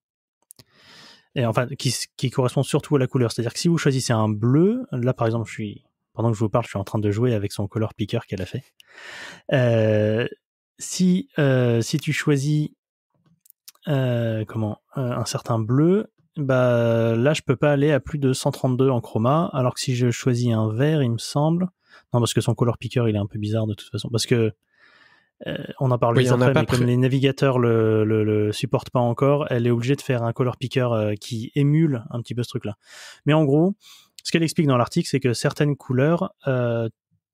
Et enfin, qui, qui, correspond surtout à la couleur. C'est-à-dire que si vous choisissez un bleu, là par exemple, je suis, pendant que je vous parle, je suis en train de jouer avec son color picker qu'elle a fait. Euh, si, si tu choisis comment un certain bleu, bah là je peux pas aller à plus de 132 en chroma, alors que si je choisis un vert, il me semble, non parce que son color picker il est un peu bizarre de toute façon, parce que euh, on en parle oui, après, mais comme les navigateurs le, le, supportent pas encore, elle est obligée de faire un color picker euh, qui émule un petit peu ce truc-là. Mais en gros, ce qu'elle explique dans l'article, c'est que certaines couleurs, euh,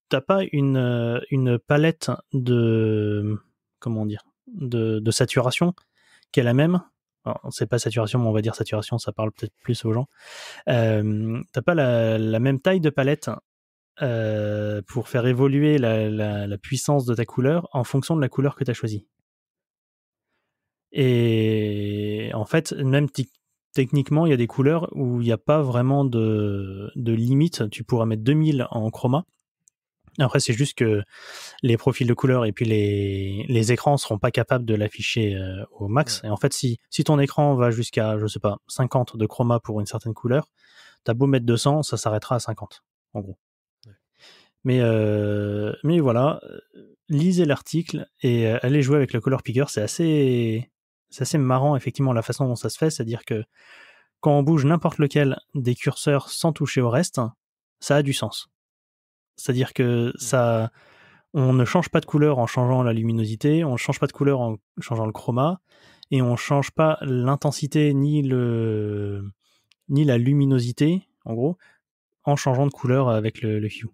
t'as pas une, euh, palette de comment dire de, de saturation qu'elle est la même c'est pas saturation, mais on va dire saturation, ça parle peut-être plus aux gens. Euh, t'as pas la, même taille de palette euh, pour faire évoluer la, puissance de ta couleur en fonction de la couleur que tu as choisie. Et en fait, même techniquement, il y a des couleurs où il n'y a pas vraiment de, de, limite. Tu pourras mettre 2000 en chroma après, c'est juste que les profils de couleurs et puis les, écrans écrans seront pas capables de l'afficher euh, au max. Et en fait, si, si ton écran va jusqu'à, je sais pas, 50 de chroma pour une certaine couleur, as beau mettre 200, ça s'arrêtera à 50, en gros. Mais, euh, mais voilà, euh, lisez l'article et allez jouer avec le color picker. C'est assez, c'est assez marrant, effectivement, la façon dont ça se fait. C'est-à-dire que quand on bouge n'importe lequel des curseurs sans toucher au reste, ça a du sens. C'est-à-dire que mmh. ça, on ne change pas de couleur en changeant la luminosité, on ne change pas de couleur en changeant le chroma, et on ne change pas l'intensité ni, le, ni la luminosité, en gros, en changeant de couleur avec le, hue.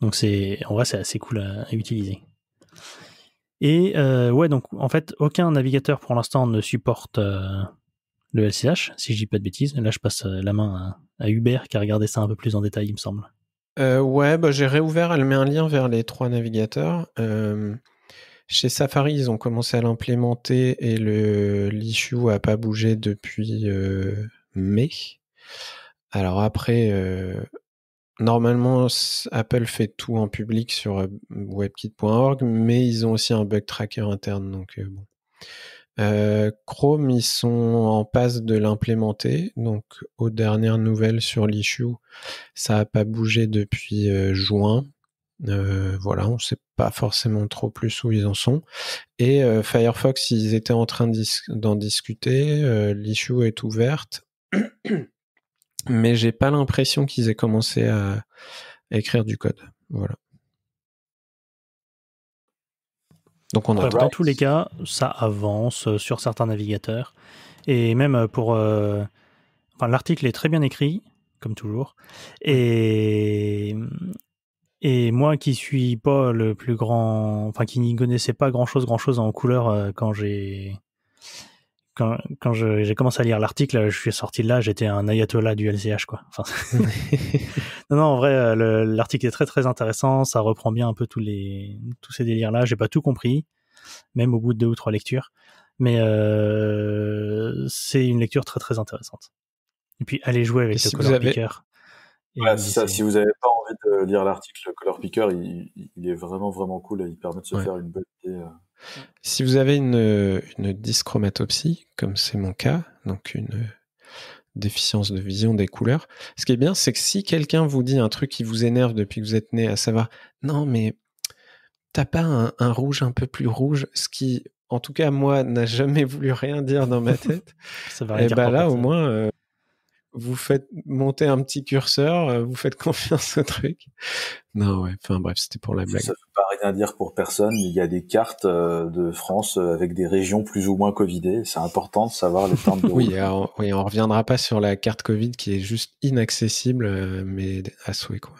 Donc c'est, en vrai, c'est assez cool à, utiliser. Et euh, ouais, donc en fait, aucun navigateur pour l'instant ne supporte euh, le LCH, si je dis pas de bêtises. Là, je passe euh, la main à, Hubert qui a regardé ça un peu plus en détail, il me semble. Euh, ouais, bah, j'ai réouvert, elle met un lien vers les trois navigateurs. Euh, chez Safari, ils ont commencé à l'implémenter et le l'issue a pas bougé depuis mai. Alors après, normalement, Apple fait tout en public sur webkit.org, mais ils ont aussi un bug tracker interne, donc bon. Euh, Chrome, ils sont en passe de l'implémenter. Donc, aux dernières nouvelles sur l'issue, ça n'a pas bougé depuis euh, juin. Euh, voilà, on ne sait pas forcément trop plus où ils en sont. Et Firefox, ils étaient en train d'en discuter. l'issue est ouverte. Mais j'ai pas l'impression qu'ils aient commencé à écrire du code. Voilà. Donc on dans tous les cas, ça avance euh, sur certains navigateurs. Et même euh, pour... Euh, enfin, l'article est très bien écrit, comme toujours. Et, et moi qui suis pas le plus grand... Enfin, qui n'y connaissais pas grand-chose, grand-chose en couleur quand j'ai quand, quand j'ai commencé à lire l'article, je suis sorti de là, j'étais un ayatollah du LCH, quoi. Enfin, non, non, en vrai, euh, l'article est très très intéressant, ça reprend bien un peu tous les tous ces délires-là. J'ai pas tout compris, même au bout de deux ou trois lectures, mais euh, c'est une lecture très très intéressante. Et puis allez jouer avec le si Color Picker. si vous n'avez pas envie de lire l'article Color Picker, il, est vraiment vraiment cool il permet de se faire une bonne idée. Euh. Si vous avez une, dyschromatopsie, comme c'est mon cas, donc une déficience de vision des couleurs, ce qui est bien, c'est que si quelqu'un vous dit un truc qui vous énerve depuis que vous êtes né, à savoir non, mais t'as pas un, rouge un peu plus rouge, ce qui, en tout cas, moi, n'a jamais voulu rien dire dans ma tête, ça va et bah là, au moins. Euh, vous faites monter un petit curseur, euh, vous faites confiance au truc. Non, ouais, enfin bref, c'était pour la blague. Ça ne veut pas rien dire pour personne, il y a des cartes euh, de France euh, avec des régions plus ou moins Covidées, c'est important de savoir les termes. de oui, oui, on reviendra pas sur la carte Covid qui est juste inaccessible, mais à souhait, quoi.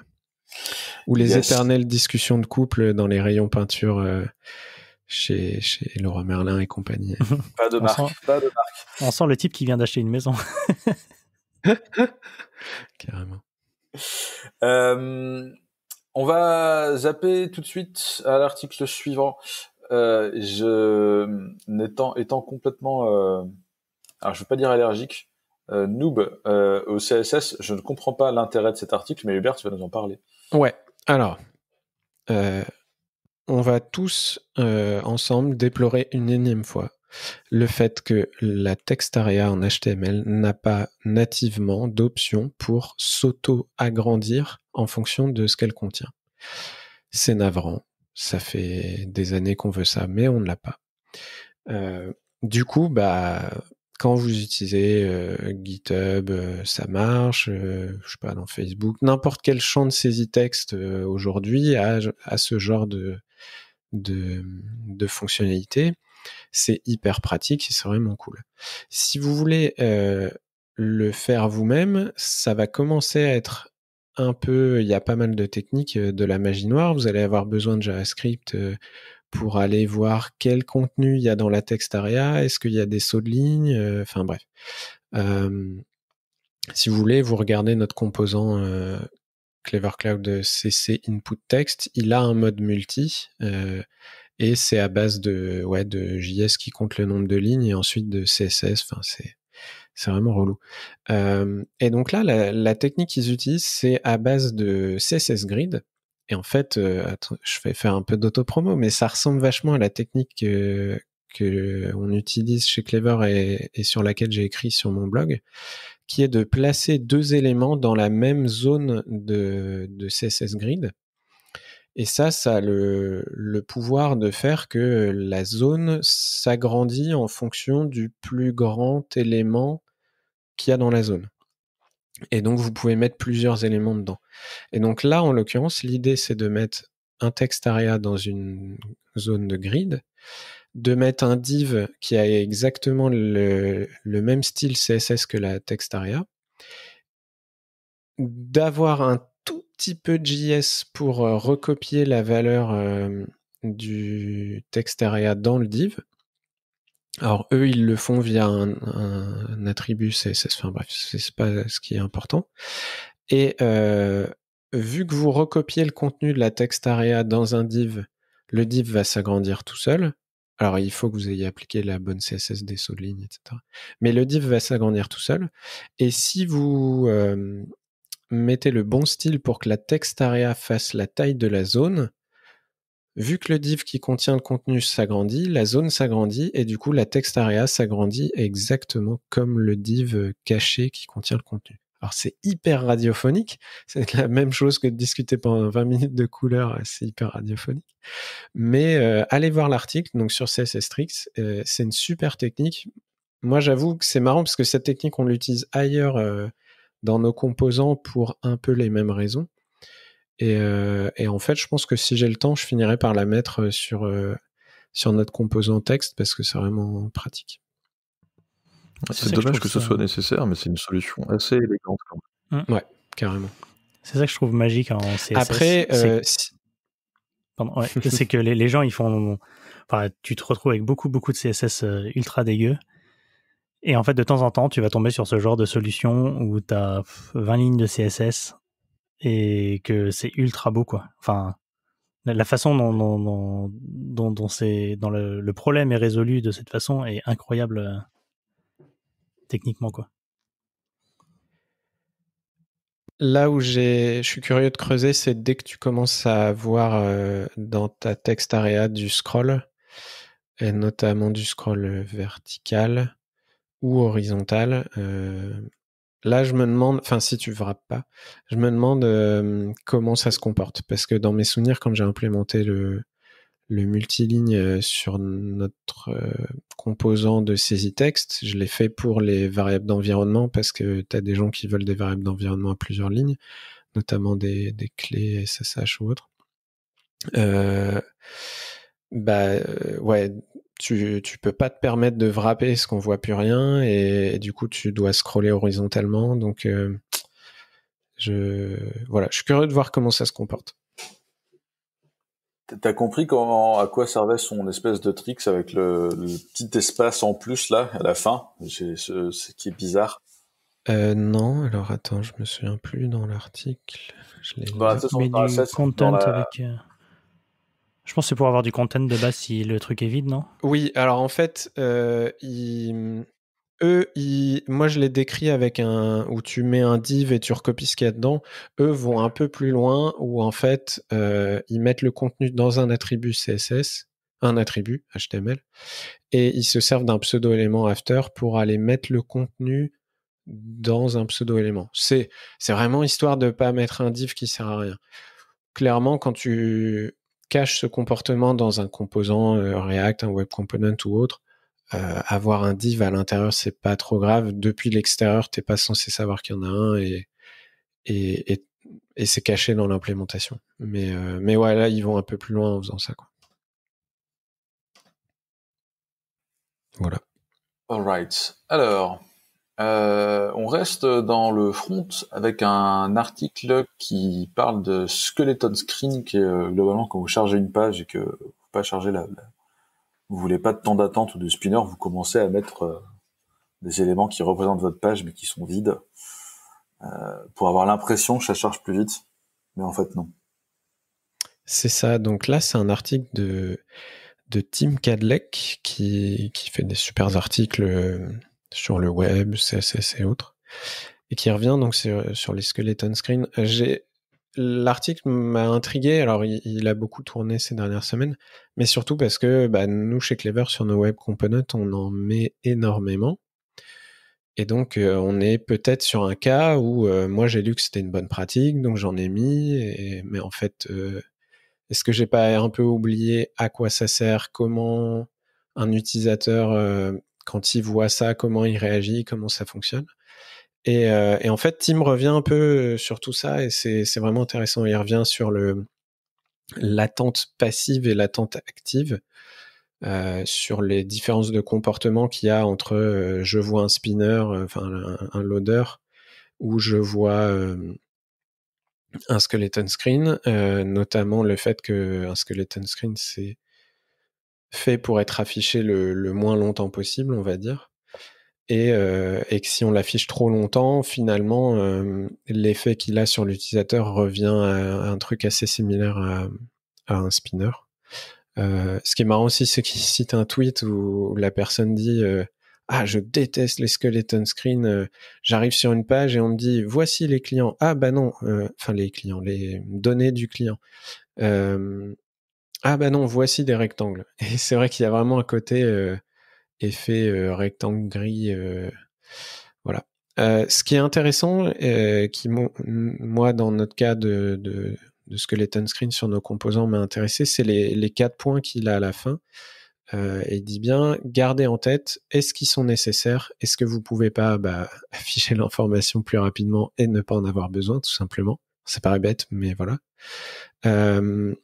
Ou les éternelles discussions de couple dans les rayons peinture chez, chez Laura Merlin et compagnie. pas de marque, pas de marque. On sent le type qui vient d'acheter une maison. Carrément. Euh, on va zapper tout de suite à l'article suivant. Euh, je étant, étant complètement, euh, alors je veux pas dire allergique, noob au CSS, je ne comprends pas l'intérêt de cet article, mais Hubert, tu vas nous en parler. Ouais. Alors, on va tous ensemble déplorer une énième fois le fait que la area en HTML n'a pas nativement d'option pour s'auto-agrandir en fonction de ce qu'elle contient. C'est navrant, ça fait des années qu'on veut ça, mais on ne l'a pas. Euh, du coup, bah, quand vous utilisez euh, GitHub, euh, ça marche, je je sais pas, dans Facebook, n'importe quel champ de saisie texte aujourd'hui a, ce genre de, de, de fonctionnalité. C'est hyper pratique, c'est vraiment cool. Si vous voulez euh, le faire vous-même, ça va commencer à être un peu, il y a pas mal de techniques euh, de la magie noire, vous allez avoir besoin de JavaScript euh, pour aller voir quel contenu il y a dans la area. est-ce qu'il y a des sauts de ligne, enfin bref. si vous voulez, vous regardez notre composant Clever Cloud CC Input Text, il a un mode multi. Et c'est à base de, ouais, de JS qui compte le nombre de lignes et ensuite de CSS. Enfin, c'est, c'est vraiment relou. Euh, et donc là, la, technique qu'ils utilisent, c'est à base de CSS Grid. Et en fait, euh, je vais faire un peu d'autopromo, mais ça ressemble vachement à la technique que, que on utilise chez Clever et, sur laquelle j'ai écrit sur mon blog, qui est de placer deux éléments dans la même zone de CSS Grid et ça, ça a le, pouvoir de faire que la zone s'agrandit en fonction du plus grand élément qu'il y a dans la zone. Et donc, vous pouvez mettre plusieurs éléments dedans. Et donc là, en l'occurrence, l'idée, c'est de mettre un texte dans une zone de grid, de mettre un div qui a exactement le, même style CSS que la text area, d'avoir un tout petit peu de JS pour euh, recopier la valeur euh, du text area dans le div. Alors eux, ils le font via un, attribut CSS. Enfin bref, c'est pas ce qui est important. Et euh, vu que vous recopiez le contenu de la text area dans un div, le div va s'agrandir tout seul. Alors il faut que vous ayez appliqué la bonne CSS des sauts de ligne, etc. Mais le div va s'agrandir tout seul. Et si vous mettez le bon style pour que la text area fasse la taille de la zone. Vu que le div qui contient le contenu s'agrandit, la zone s'agrandit et du coup la text area s'agrandit exactement comme le div caché qui contient le contenu. Alors c'est hyper radiophonique, c'est la même chose que de discuter pendant 20 minutes de couleur, c'est hyper radiophonique. Mais euh, allez voir l'article donc sur CSS Tricks, euh, c'est une super technique. Moi j'avoue que c'est marrant parce que cette technique on l'utilise ailleurs euh, dans nos composants pour un peu les mêmes raisons. Euh, et, en fait, je pense que si j'ai le temps, je finirai par la mettre euh, sur, euh, sur notre composant texte parce que c'est vraiment pratique. C'est dommage que, ce soit nécessaire, mais c'est une solution assez élégante quand même. Mmh. Ouais, carrément. C'est ça que je trouve magique en CSS. Après, c'est que les, les, gens, ils font. Enfin, tu te retrouves avec beaucoup, beaucoup de CSS ultra dégueu. Et en fait, de temps en temps, tu vas tomber sur ce genre de solution où tu as 20 lignes de CSS et que c'est ultra beau, quoi. Enfin, la façon dont, dans le, problème est résolu de cette façon est incroyable euh, techniquement, quoi. Là où je suis curieux de creuser, c'est dès que tu commences à voir euh, dans ta texte area du scroll, et notamment du scroll vertical, ou horizontale. Euh, là, je me demande, enfin, si tu verras pas, je me demande euh, comment ça se comporte. Parce que dans mes souvenirs, quand j'ai implémenté le, le multiligne euh, sur notre composant de saisie texte, je l'ai fait pour les variables d'environnement parce que tu as des gens qui veulent des variables d'environnement à plusieurs lignes, notamment des, clés SSH ou autres bah euh, ouais, tu, tu peux pas te permettre de wrapper parce qu'on voit plus rien et, du coup tu dois scroller horizontalement. Donc euh, je voilà, je suis curieux de voir comment ça se comporte. T'as compris comment, à quoi servait son espèce de tricks avec le, petit espace en plus là à la fin, c'est ce qui est bizarre. Euh, non, alors attends, je me souviens plus dans l'article. Je l'ai. Bah, dans, la, content la, je pense que c'est pour avoir du content de base si le truc est vide, non Oui, alors en fait, euh, eux, moi je les décris avec un. où tu mets un div et tu recopies ce qu'il y a dedans. Eux vont un peu plus loin où en fait, euh, ils mettent le contenu dans un attribut CSS, un attribut HTML, et ils se servent d'un pseudo-élément after pour aller mettre le contenu dans un pseudo-élément. C'est vraiment histoire de ne pas mettre un div qui sert à rien. Clairement, quand tu cache ce comportement dans un composant euh, React, un web component ou autre, euh, avoir un div à l'intérieur, c'est pas trop grave. Depuis l'extérieur, t'es pas censé savoir qu'il y en a un et, et, c'est caché dans l'implémentation. Mais, euh, mais ouais, là, ils vont un peu plus loin en faisant ça. Quoi. Voilà. Alright. Alors, euh, on reste dans le front avec un article qui parle de skeleton screen, qui est euh, globalement quand vous chargez une page et que vous pas chargez la, vous voulez pas de temps d'attente ou de spinner, vous commencez à mettre euh, des éléments qui représentent votre page mais qui sont vides pour avoir l'impression que ça charge plus vite, mais en fait non. C'est ça. Donc là, c'est un article de de Tim Cadlec qui qui fait des super articles sur le web, CSS et autres, et qui revient donc sur, les skeleton Screen. Euh, j'ai l'article m'a intrigué. Alors, il, a beaucoup tourné ces dernières semaines, mais surtout parce que bah, nous, chez Clever, sur nos web components, on en met énormément. Et donc, euh, on est peut-être sur un cas où euh, moi, j'ai lu que c'était une bonne pratique, donc j'en ai mis. mais en fait, est-ce que j'ai pas un peu oublié à quoi ça sert, comment un utilisateur quand il voit ça, comment il réagit, comment ça fonctionne. Euh, et, en fait, Tim revient un peu euh, sur tout ça et c'est vraiment intéressant. Il revient sur l'attente passive et l'attente active, euh, sur les différences de comportement qu'il y a entre je vois un spinner, enfin un, loader, ou je vois un skeleton screen, notamment le fait qu'un skeleton screen, c'est fait pour être affiché le, moins longtemps possible, on va dire. Et, euh, que si on l'affiche trop longtemps, finalement, euh, l'effet qu'il a sur l'utilisateur revient à, un truc assez similaire à, un spinner. Euh, ce qui est marrant aussi, c'est qu'il cite un tweet où la personne dit Ah, je déteste les skeleton » J'arrive sur une page et on me dit Voici les clients. Ah, bah non, enfin les clients, les données du client. Euh, ah ben non, voici des rectangles. Et c'est vrai qu'il y a vraiment un côté euh, effet euh, rectangle gris. Euh, voilà. ce qui est intéressant, qui moi dans notre cas de, de, que les screen sur nos composants m'a intéressé, c'est les, quatre points qu'il a à la fin. et il dit bien, gardez en tête, est-ce qu'ils sont nécessaires Est-ce que vous pouvez pas bah, afficher l'information plus rapidement et ne pas en avoir besoin, tout simplement Ça paraît bête, mais voilà. Euh,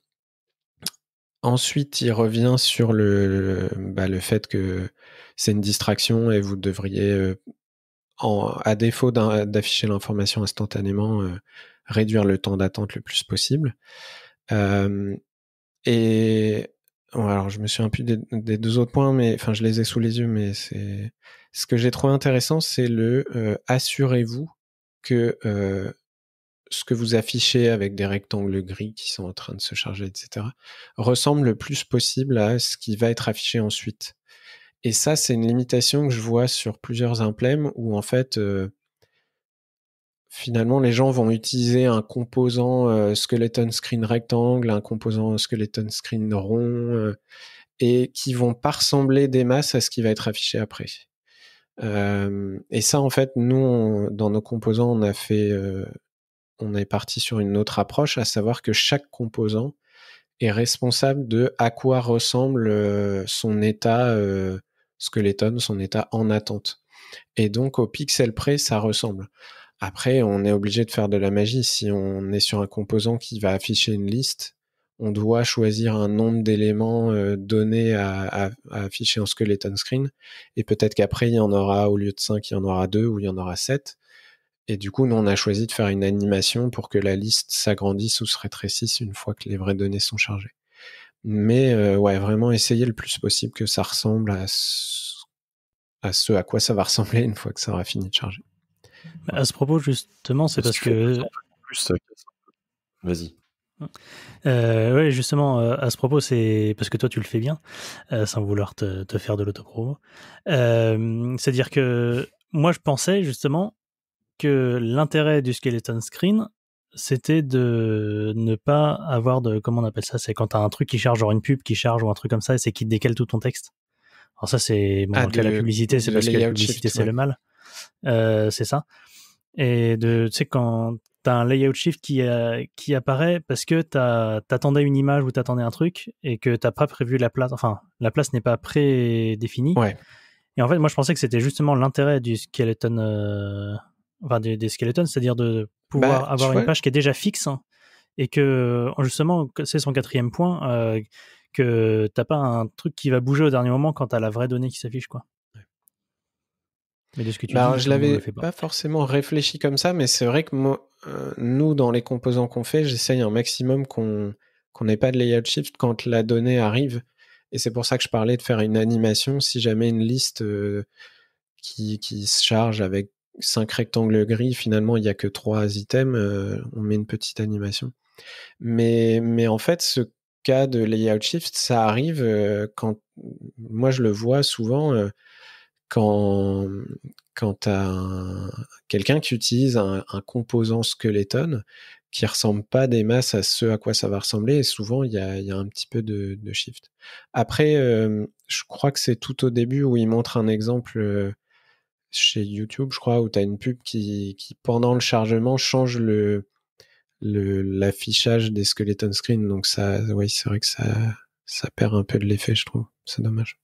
Ensuite, il revient sur le, bah, le fait que c'est une distraction et vous devriez, euh, à défaut d'afficher l'information instantanément, euh, réduire le temps d'attente le plus possible. Euh, et alors, je me suis un peu des deux autres points, mais enfin, je les ai sous les yeux, mais c'est ce que j'ai trouvé intéressant, c'est le assurez-vous que ce que vous affichez avec des rectangles gris qui sont en train de se charger, etc., ressemble le plus possible à ce qui va être affiché ensuite. Et ça, c'est une limitation que je vois sur plusieurs implèmes où en fait, euh, finalement, les gens vont utiliser un composant euh, skeleton screen rectangle, un composant skeleton screen rond, euh, et qui vont pas ressembler des masses à ce qui va être affiché après. et ça, en fait, nous, dans nos composants, on a fait on est parti sur une autre approche, à savoir que chaque composant est responsable de à quoi ressemble euh, son état skeleton, euh, son état en attente. Et donc au pixel près, ça ressemble. Après, on est obligé de faire de la magie. Si on est sur un composant qui va afficher une liste, on doit choisir un nombre d'éléments euh, donnés à, à, afficher en skeleton screen. Et peut-être qu'après, il y en aura, au lieu de 5, il y en aura 2 ou il y en aura 7. Et du coup, nous, on a choisi de faire une animation pour que la liste s'agrandisse ou se rétrécisse une fois que les vraies données sont chargées. Mais euh, ouais, vraiment essayer le plus possible que ça ressemble à ce... à ce à quoi ça va ressembler une fois que ça aura fini de charger. À ce propos, justement, c'est parce, que. Vas-y. Euh, justement, euh, à ce propos, c'est parce que toi, tu le fais bien, euh, sans vouloir te, faire de l'autopro. C'est-à-dire que moi, je pensais justement que l'intérêt du skeleton screen, c'était de ne pas avoir de comment on appelle ça c'est quand as un truc qui charge genre une pub qui charge ou un truc comme ça et c'est qui décale tout ton texte alors ça c'est bon, ah, la publicité c'est la publicité c'est le mal euh, c'est ça et de tu sais quand as un layout shift qui euh, qui apparaît parce que tu attendais une image ou attendais un truc et que t'as pas prévu la place enfin la place n'est pas prédéfinie ouais. et en fait moi je pensais que c'était justement l'intérêt du skeleton euh, enfin des, skeletons, c'est-à-dire de pouvoir bah, avoir une page qui est déjà fixe hein, et que justement, c'est son quatrième point, euh, que t'as pas un truc qui va bouger au dernier moment quand t'as la vraie donnée qui s'affiche, quoi. Mais de ce que tu bah, je l'avais pas. forcément réfléchi comme ça, mais c'est vrai que euh, nous, dans les composants qu'on fait, j'essaye un maximum qu'on n'ait pas de layout shift quand la donnée arrive. Et c'est pour ça que je parlais de faire une animation si jamais une liste euh, qui, qui, se charge avec cinq rectangles gris, finalement, il n'y a que trois items, euh, on met une petite animation. Mais, en fait, ce cas de layout shift, ça arrive euh, quand. Moi, je le vois souvent euh, quand, quand tu quelqu'un qui utilise un, composant skeleton qui ressemble pas des masses à ce à quoi ça va ressembler. Et souvent, il y a, un petit peu de, shift. Après, je crois que c'est tout au début où il montre un exemple chez YouTube, je crois, où tu as une pub qui, qui, pendant le chargement, change le l'affichage des skeleton screen. Donc ça, oui, c'est vrai que ça, ça perd un peu de l'effet, je trouve. C'est dommage.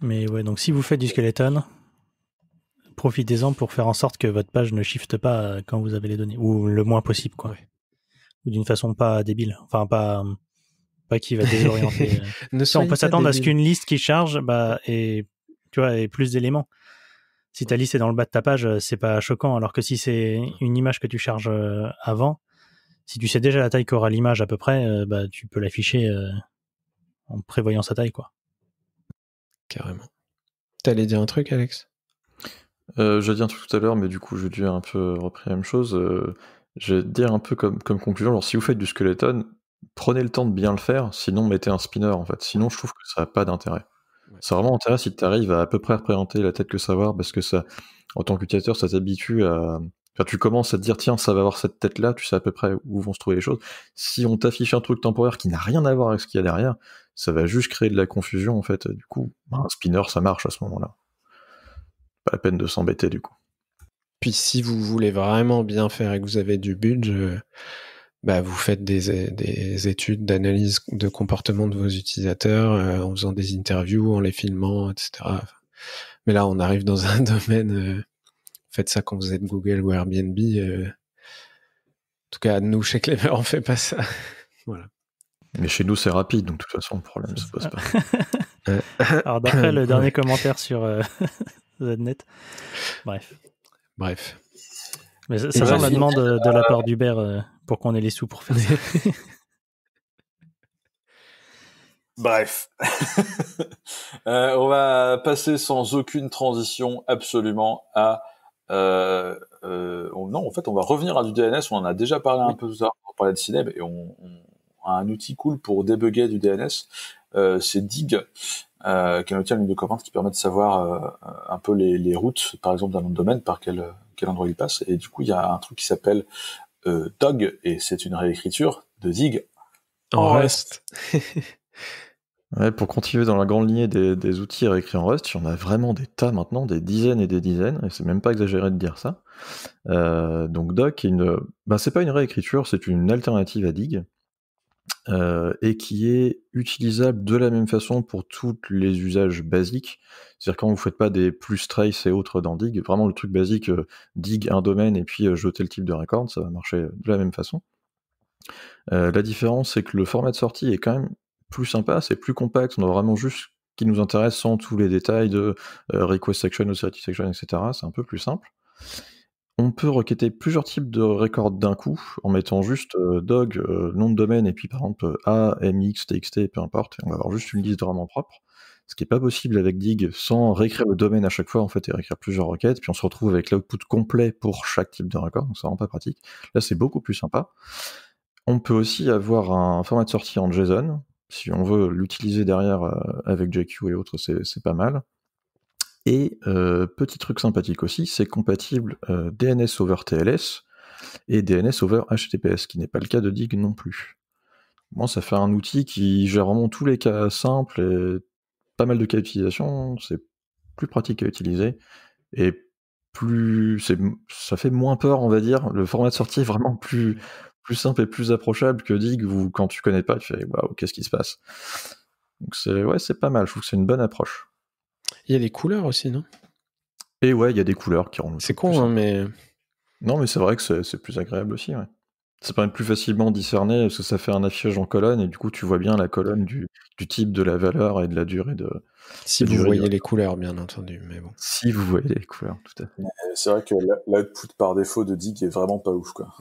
Mais ouais, donc si vous faites du skeleton, profitez-en pour faire en sorte que votre page ne shifte pas euh, quand vous avez les données, ou le moins possible, quoi. Ou d'une façon pas débile, enfin pas euh, pas qui va désorienter. ne on peut s'attendre à ce qu'une liste qui charge bah, ait, tu vois, plus d'éléments. Si ta liste est dans le bas de ta page, euh, c'est pas choquant. Alors que si c'est une image que tu charges euh, avant, si tu sais déjà la taille qu'aura l'image à peu près, euh, bah, tu peux l'afficher en prévoyant sa taille. quoi. Carrément. T'allais dire un truc, Alex je dis un truc tout à l'heure, mais du coup, je vais dire un peu repris la même chose. je vais dire un peu comme, comme conclusion. Alors, si vous faites du skeleton, prenez le temps de bien le faire, sinon mettez un spinner en fait. Sinon, je trouve que ça n'a pas d'intérêt. C'est vraiment intéressant si tu arrives à à peu près représenter la tête que savoir, parce que ça, en tant qu'utilisateur, ça t'habitue à. Enfin, tu commences à te dire, tiens, ça va avoir cette tête-là, tu sais à peu près où vont se trouver les choses. Si on t'affiche un truc temporaire qui n'a rien à voir avec ce qu'il y a derrière, ça va juste créer de la confusion, en fait. Du coup, bah, un spinner, ça marche à ce moment-là. Pas la peine de s'embêter, du coup. Puis si vous voulez vraiment bien faire et que vous avez du budget, bah, vous faites des, études d'analyse de comportement de vos utilisateurs euh, en faisant des interviews, en les filmant, etc. Mais là, on arrive dans un domaine. Euh, faites ça quand vous êtes Google ou Airbnb. Euh. en tout cas, nous, chez Clever, on fait pas ça. voilà. Mais chez nous, c'est rapide, donc de toute façon, le problème ne se pose pas. Alors, d'après le dernier commentaire sur ZNet. Bref. Bref. Mais ça, ça, la demande de, la part d'Hubert pour qu'on ait les sous pour faire ça. Bref, euh, on va passer sans aucune transition absolument à... Euh, euh, oh non, en fait, on va revenir à du DNS, on en a déjà parlé un peu tout à l'heure, on de Cineb, et on, a un outil cool pour débugger du DNS, c'est Dig, qui est un outil de commande qui permet de savoir un peu les, les routes, par exemple, d'un nom de domaine, par quel, quel endroit il passe. Et du coup, il y a un truc qui s'appelle Dog, euh, et c'est une réécriture de Zig. En Rust. pour continuer dans la grande lignée des, outils réécrits en Rust, il y en a vraiment des tas maintenant, des dizaines et des dizaines, et c'est même pas exagéré de dire ça. Euh, donc Doc, bah, c'est pas une réécriture, c'est une alternative à Dig, euh, et qui est utilisable de la même façon pour tous les usages basiques. C'est-à-dire quand vous ne faites pas des plus trace et autres dans dig, vraiment le truc basique, euh, dig un domaine et puis euh, jeter le type de record, ça va marcher de la même façon. la différence, c'est que le format de sortie est quand même plus sympa, c'est plus compact, on a vraiment juste ce qui nous intéresse sans tous les détails de request section, authority section, etc. C'est un peu plus simple. On peut requêter plusieurs types de records d'un coup en mettant juste euh, dog, euh, nom de domaine, et puis par exemple euh, A, MX, TXT, peu importe, et on va avoir juste une liste vraiment propre. Ce qui n'est pas possible avec dig sans réécrire le domaine à chaque fois en fait et réécrire plusieurs requêtes, puis on se retrouve avec l'output complet pour chaque type de record, donc ça rend pas pratique. Là c'est beaucoup plus sympa. On peut aussi avoir un format de sortie en JSON. Si on veut l'utiliser derrière avec JQ et autres, c'est pas mal. Et euh, petit truc sympathique aussi, c'est compatible euh, DNS over TLS et DNS over HTTPS, qui n'est pas le cas de DIG non plus. Moi, ça fait un outil qui gère vraiment tous les cas simples et pas mal de cas d'utilisation. C'est plus pratique à utiliser et plus ça fait moins peur, on va dire. Le format de sortie est vraiment plus, simple et plus approchable que DIG où quand tu connais pas, tu fais waouh, qu'est-ce qui se passe. Donc c'est ouais, c'est pas mal. Je trouve que c'est une bonne approche. Il y a des couleurs aussi, non Et ouais, il y a des couleurs qui rendent. C'est con, hein, mais. Non, mais c'est vrai que c'est plus agréable aussi, ouais. Ça permet plus facilement discerner parce que ça fait un affichage en colonne et du coup tu vois bien la colonne du, type, de la valeur et de la durée de. Si vous voyez les couleurs, bien entendu, mais bon. Si vous voyez les couleurs, tout à fait. Euh, c'est vrai que l'output par défaut de Dig est vraiment pas ouf, quoi.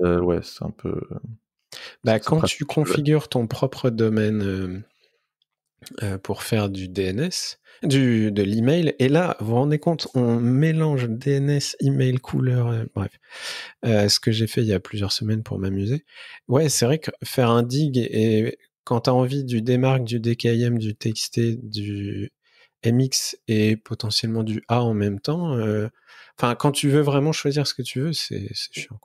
Ouais, euh, c'est un peu. Bah, quand tu configures ton propre domaine. Euh, euh, pour faire du DNS, du, de l'email. Et là, vous vous rendez compte, on mélange DNS, email, couleur, euh, bref. Euh, ce que j'ai fait il y a plusieurs semaines pour m'amuser. Ouais, c'est vrai que faire un dig et quand tu as envie du démarque, du DKIM, du TXT, du MX et potentiellement du A en même temps, enfin, quand tu veux vraiment choisir ce que tu veux, c'est chiant.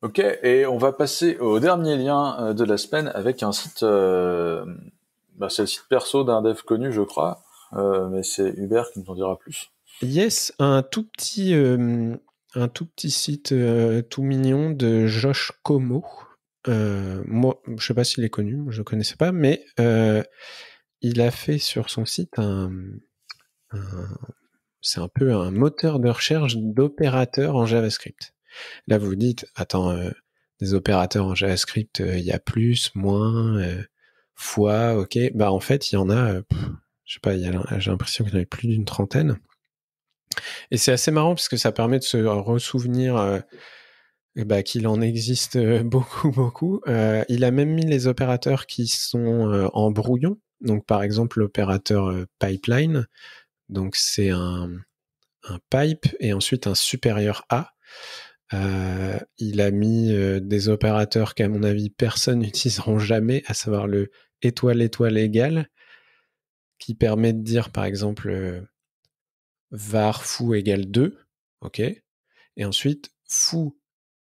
Ok, et on va passer au dernier lien euh, de la semaine avec un site, euh, bah, c'est le site perso d'un dev connu, je crois, euh, mais c'est Hubert qui nous en dira plus. Yes, un tout petit, un tout petit site tout mignon de Josh Como. moi, je sais pas s'il est connu, je ne connaissais pas, mais il a fait sur son site un, un c'est un peu un moteur de recherche d'opérateurs en JavaScript. Là, vous vous dites, attends, euh, des opérateurs en JavaScript, euh, il y a plus, moins, euh, fois, ok. Bah, en fait, il y en a, je sais pas, j'ai l'impression qu'il y en a plus d'une trentaine. Et c'est assez marrant parce que ça permet de se ressouvenir bah, qu'il en existe beaucoup, beaucoup. il a même mis les opérateurs qui sont en brouillon. Donc, par exemple, l'opérateur pipeline. Donc, c'est un, un, pipe et ensuite un supérieur A. Euh, il a mis euh, des opérateurs qu'à mon avis personne n'utiliseront jamais, à savoir le étoile étoile égale, qui permet de dire par exemple euh, var fou égale 2, ok, et ensuite fou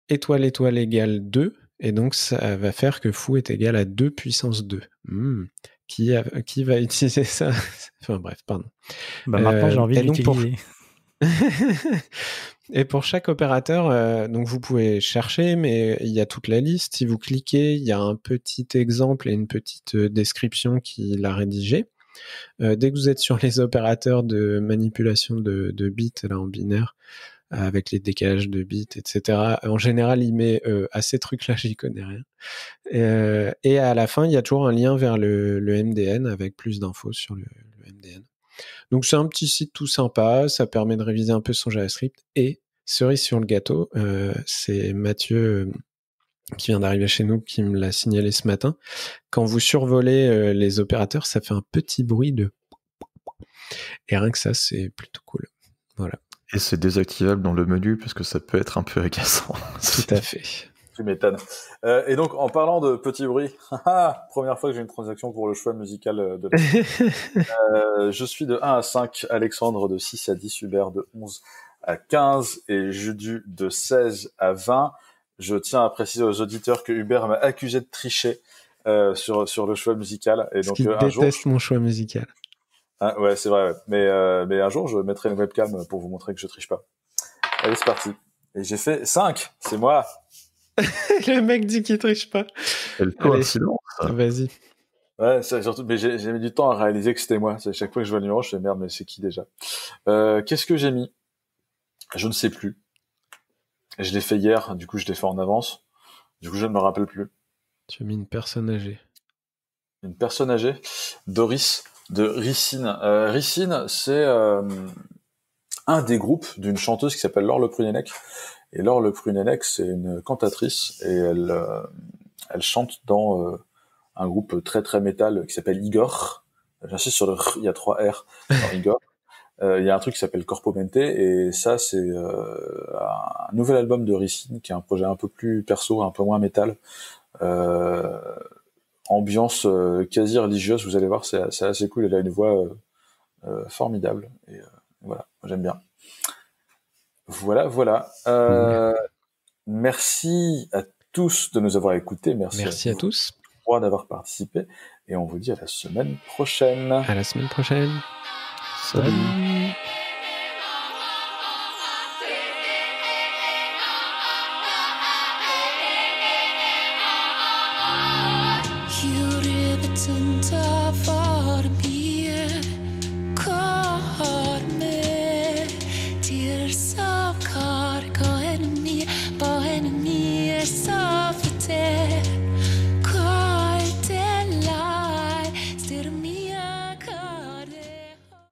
étoile étoile égale 2, et donc ça va faire que fou est égal à 2 puissance 2. Hmm, qui, qui va utiliser ça Enfin bref, pardon. Bah maintenant j'ai envie de et pour chaque opérateur, euh, donc vous pouvez chercher, mais il y a toute la liste. Si vous cliquez, il y a un petit exemple et une petite euh, description qui l'a rédigé. Euh, dès que vous êtes sur les opérateurs de manipulation de, bits là en binaire, avec les décalages de bits, etc. En général, il met à ces trucs-là, j'y connais rien. et à la fin, il y a toujours un lien vers le, MDN avec plus d'infos sur le MDN. Donc c'est un petit site tout sympa, ça permet de réviser un peu son JavaScript. Et cerise sur le gâteau, euh, c'est Mathieu euh, qui vient d'arriver chez nous qui me l'a signalé ce matin. Quand vous survolez euh, les opérateurs, ça fait un petit bruit de... Et rien que ça, c'est plutôt cool. Voilà. Et c'est désactivable dans le menu parce que ça peut être un peu agaçant. Tout à fait. Euh, et donc, en parlant de petit bruit, ah, ah, première fois que j'ai une transaction pour le choix musical euh, de euh, Je suis de 1 à 5, Alexandre de 6 à 10, Hubert de 11 à 15 et Judu de 16 à 20. Je tiens à préciser aux auditeurs que Hubert m'a accusé de tricher euh, sur, sur le choix musical. Et donc, euh, un jour, mon choix musical. Ah, ouais, c'est vrai. Mais, mais un jour, je mettrai une webcam pour vous montrer que je triche pas. Allez, c'est parti. Et j'ai fait 5, c'est moi. le mec dit qu'il triche pas. Quelle coïncidence. Vas-y. Ouais, surtout, mais j'ai mis du temps à réaliser que c'était moi. Chaque fois que je vois le numéro, je fais merde, mais c'est qui déjà euh, Qu'est-ce que j'ai mis Je ne sais plus. Je l'ai fait hier, du coup je l'ai fait en avance. Du coup je ne me rappelle plus. Tu as mis une personne âgée. Une personne âgée Doris de Ricine. Euh, Ricine, c'est euh, un des groupes d'une chanteuse qui s'appelle Laure Le Prunellec et Laure Le Prunellec, c'est une cantatrice et elle, euh, chante dans euh, un groupe très très métal qui s'appelle Igor. J'insiste sur le r » il y a trois R dans Igor. Euh, il y a un truc qui s'appelle Corpomente et ça c'est un nouvel album de Ricine qui est un projet un peu plus perso, un peu moins métal. ambiance quasi religieuse, vous allez voir, c'est assez cool. Elle a une voix formidable et voilà, j'aime bien. Voilà, voilà. Euh, merci à tous de nous avoir écoutés. Merci, merci à, tous. pour d'avoir participé. Et on vous dit à la semaine prochaine. À la semaine prochaine. Salut.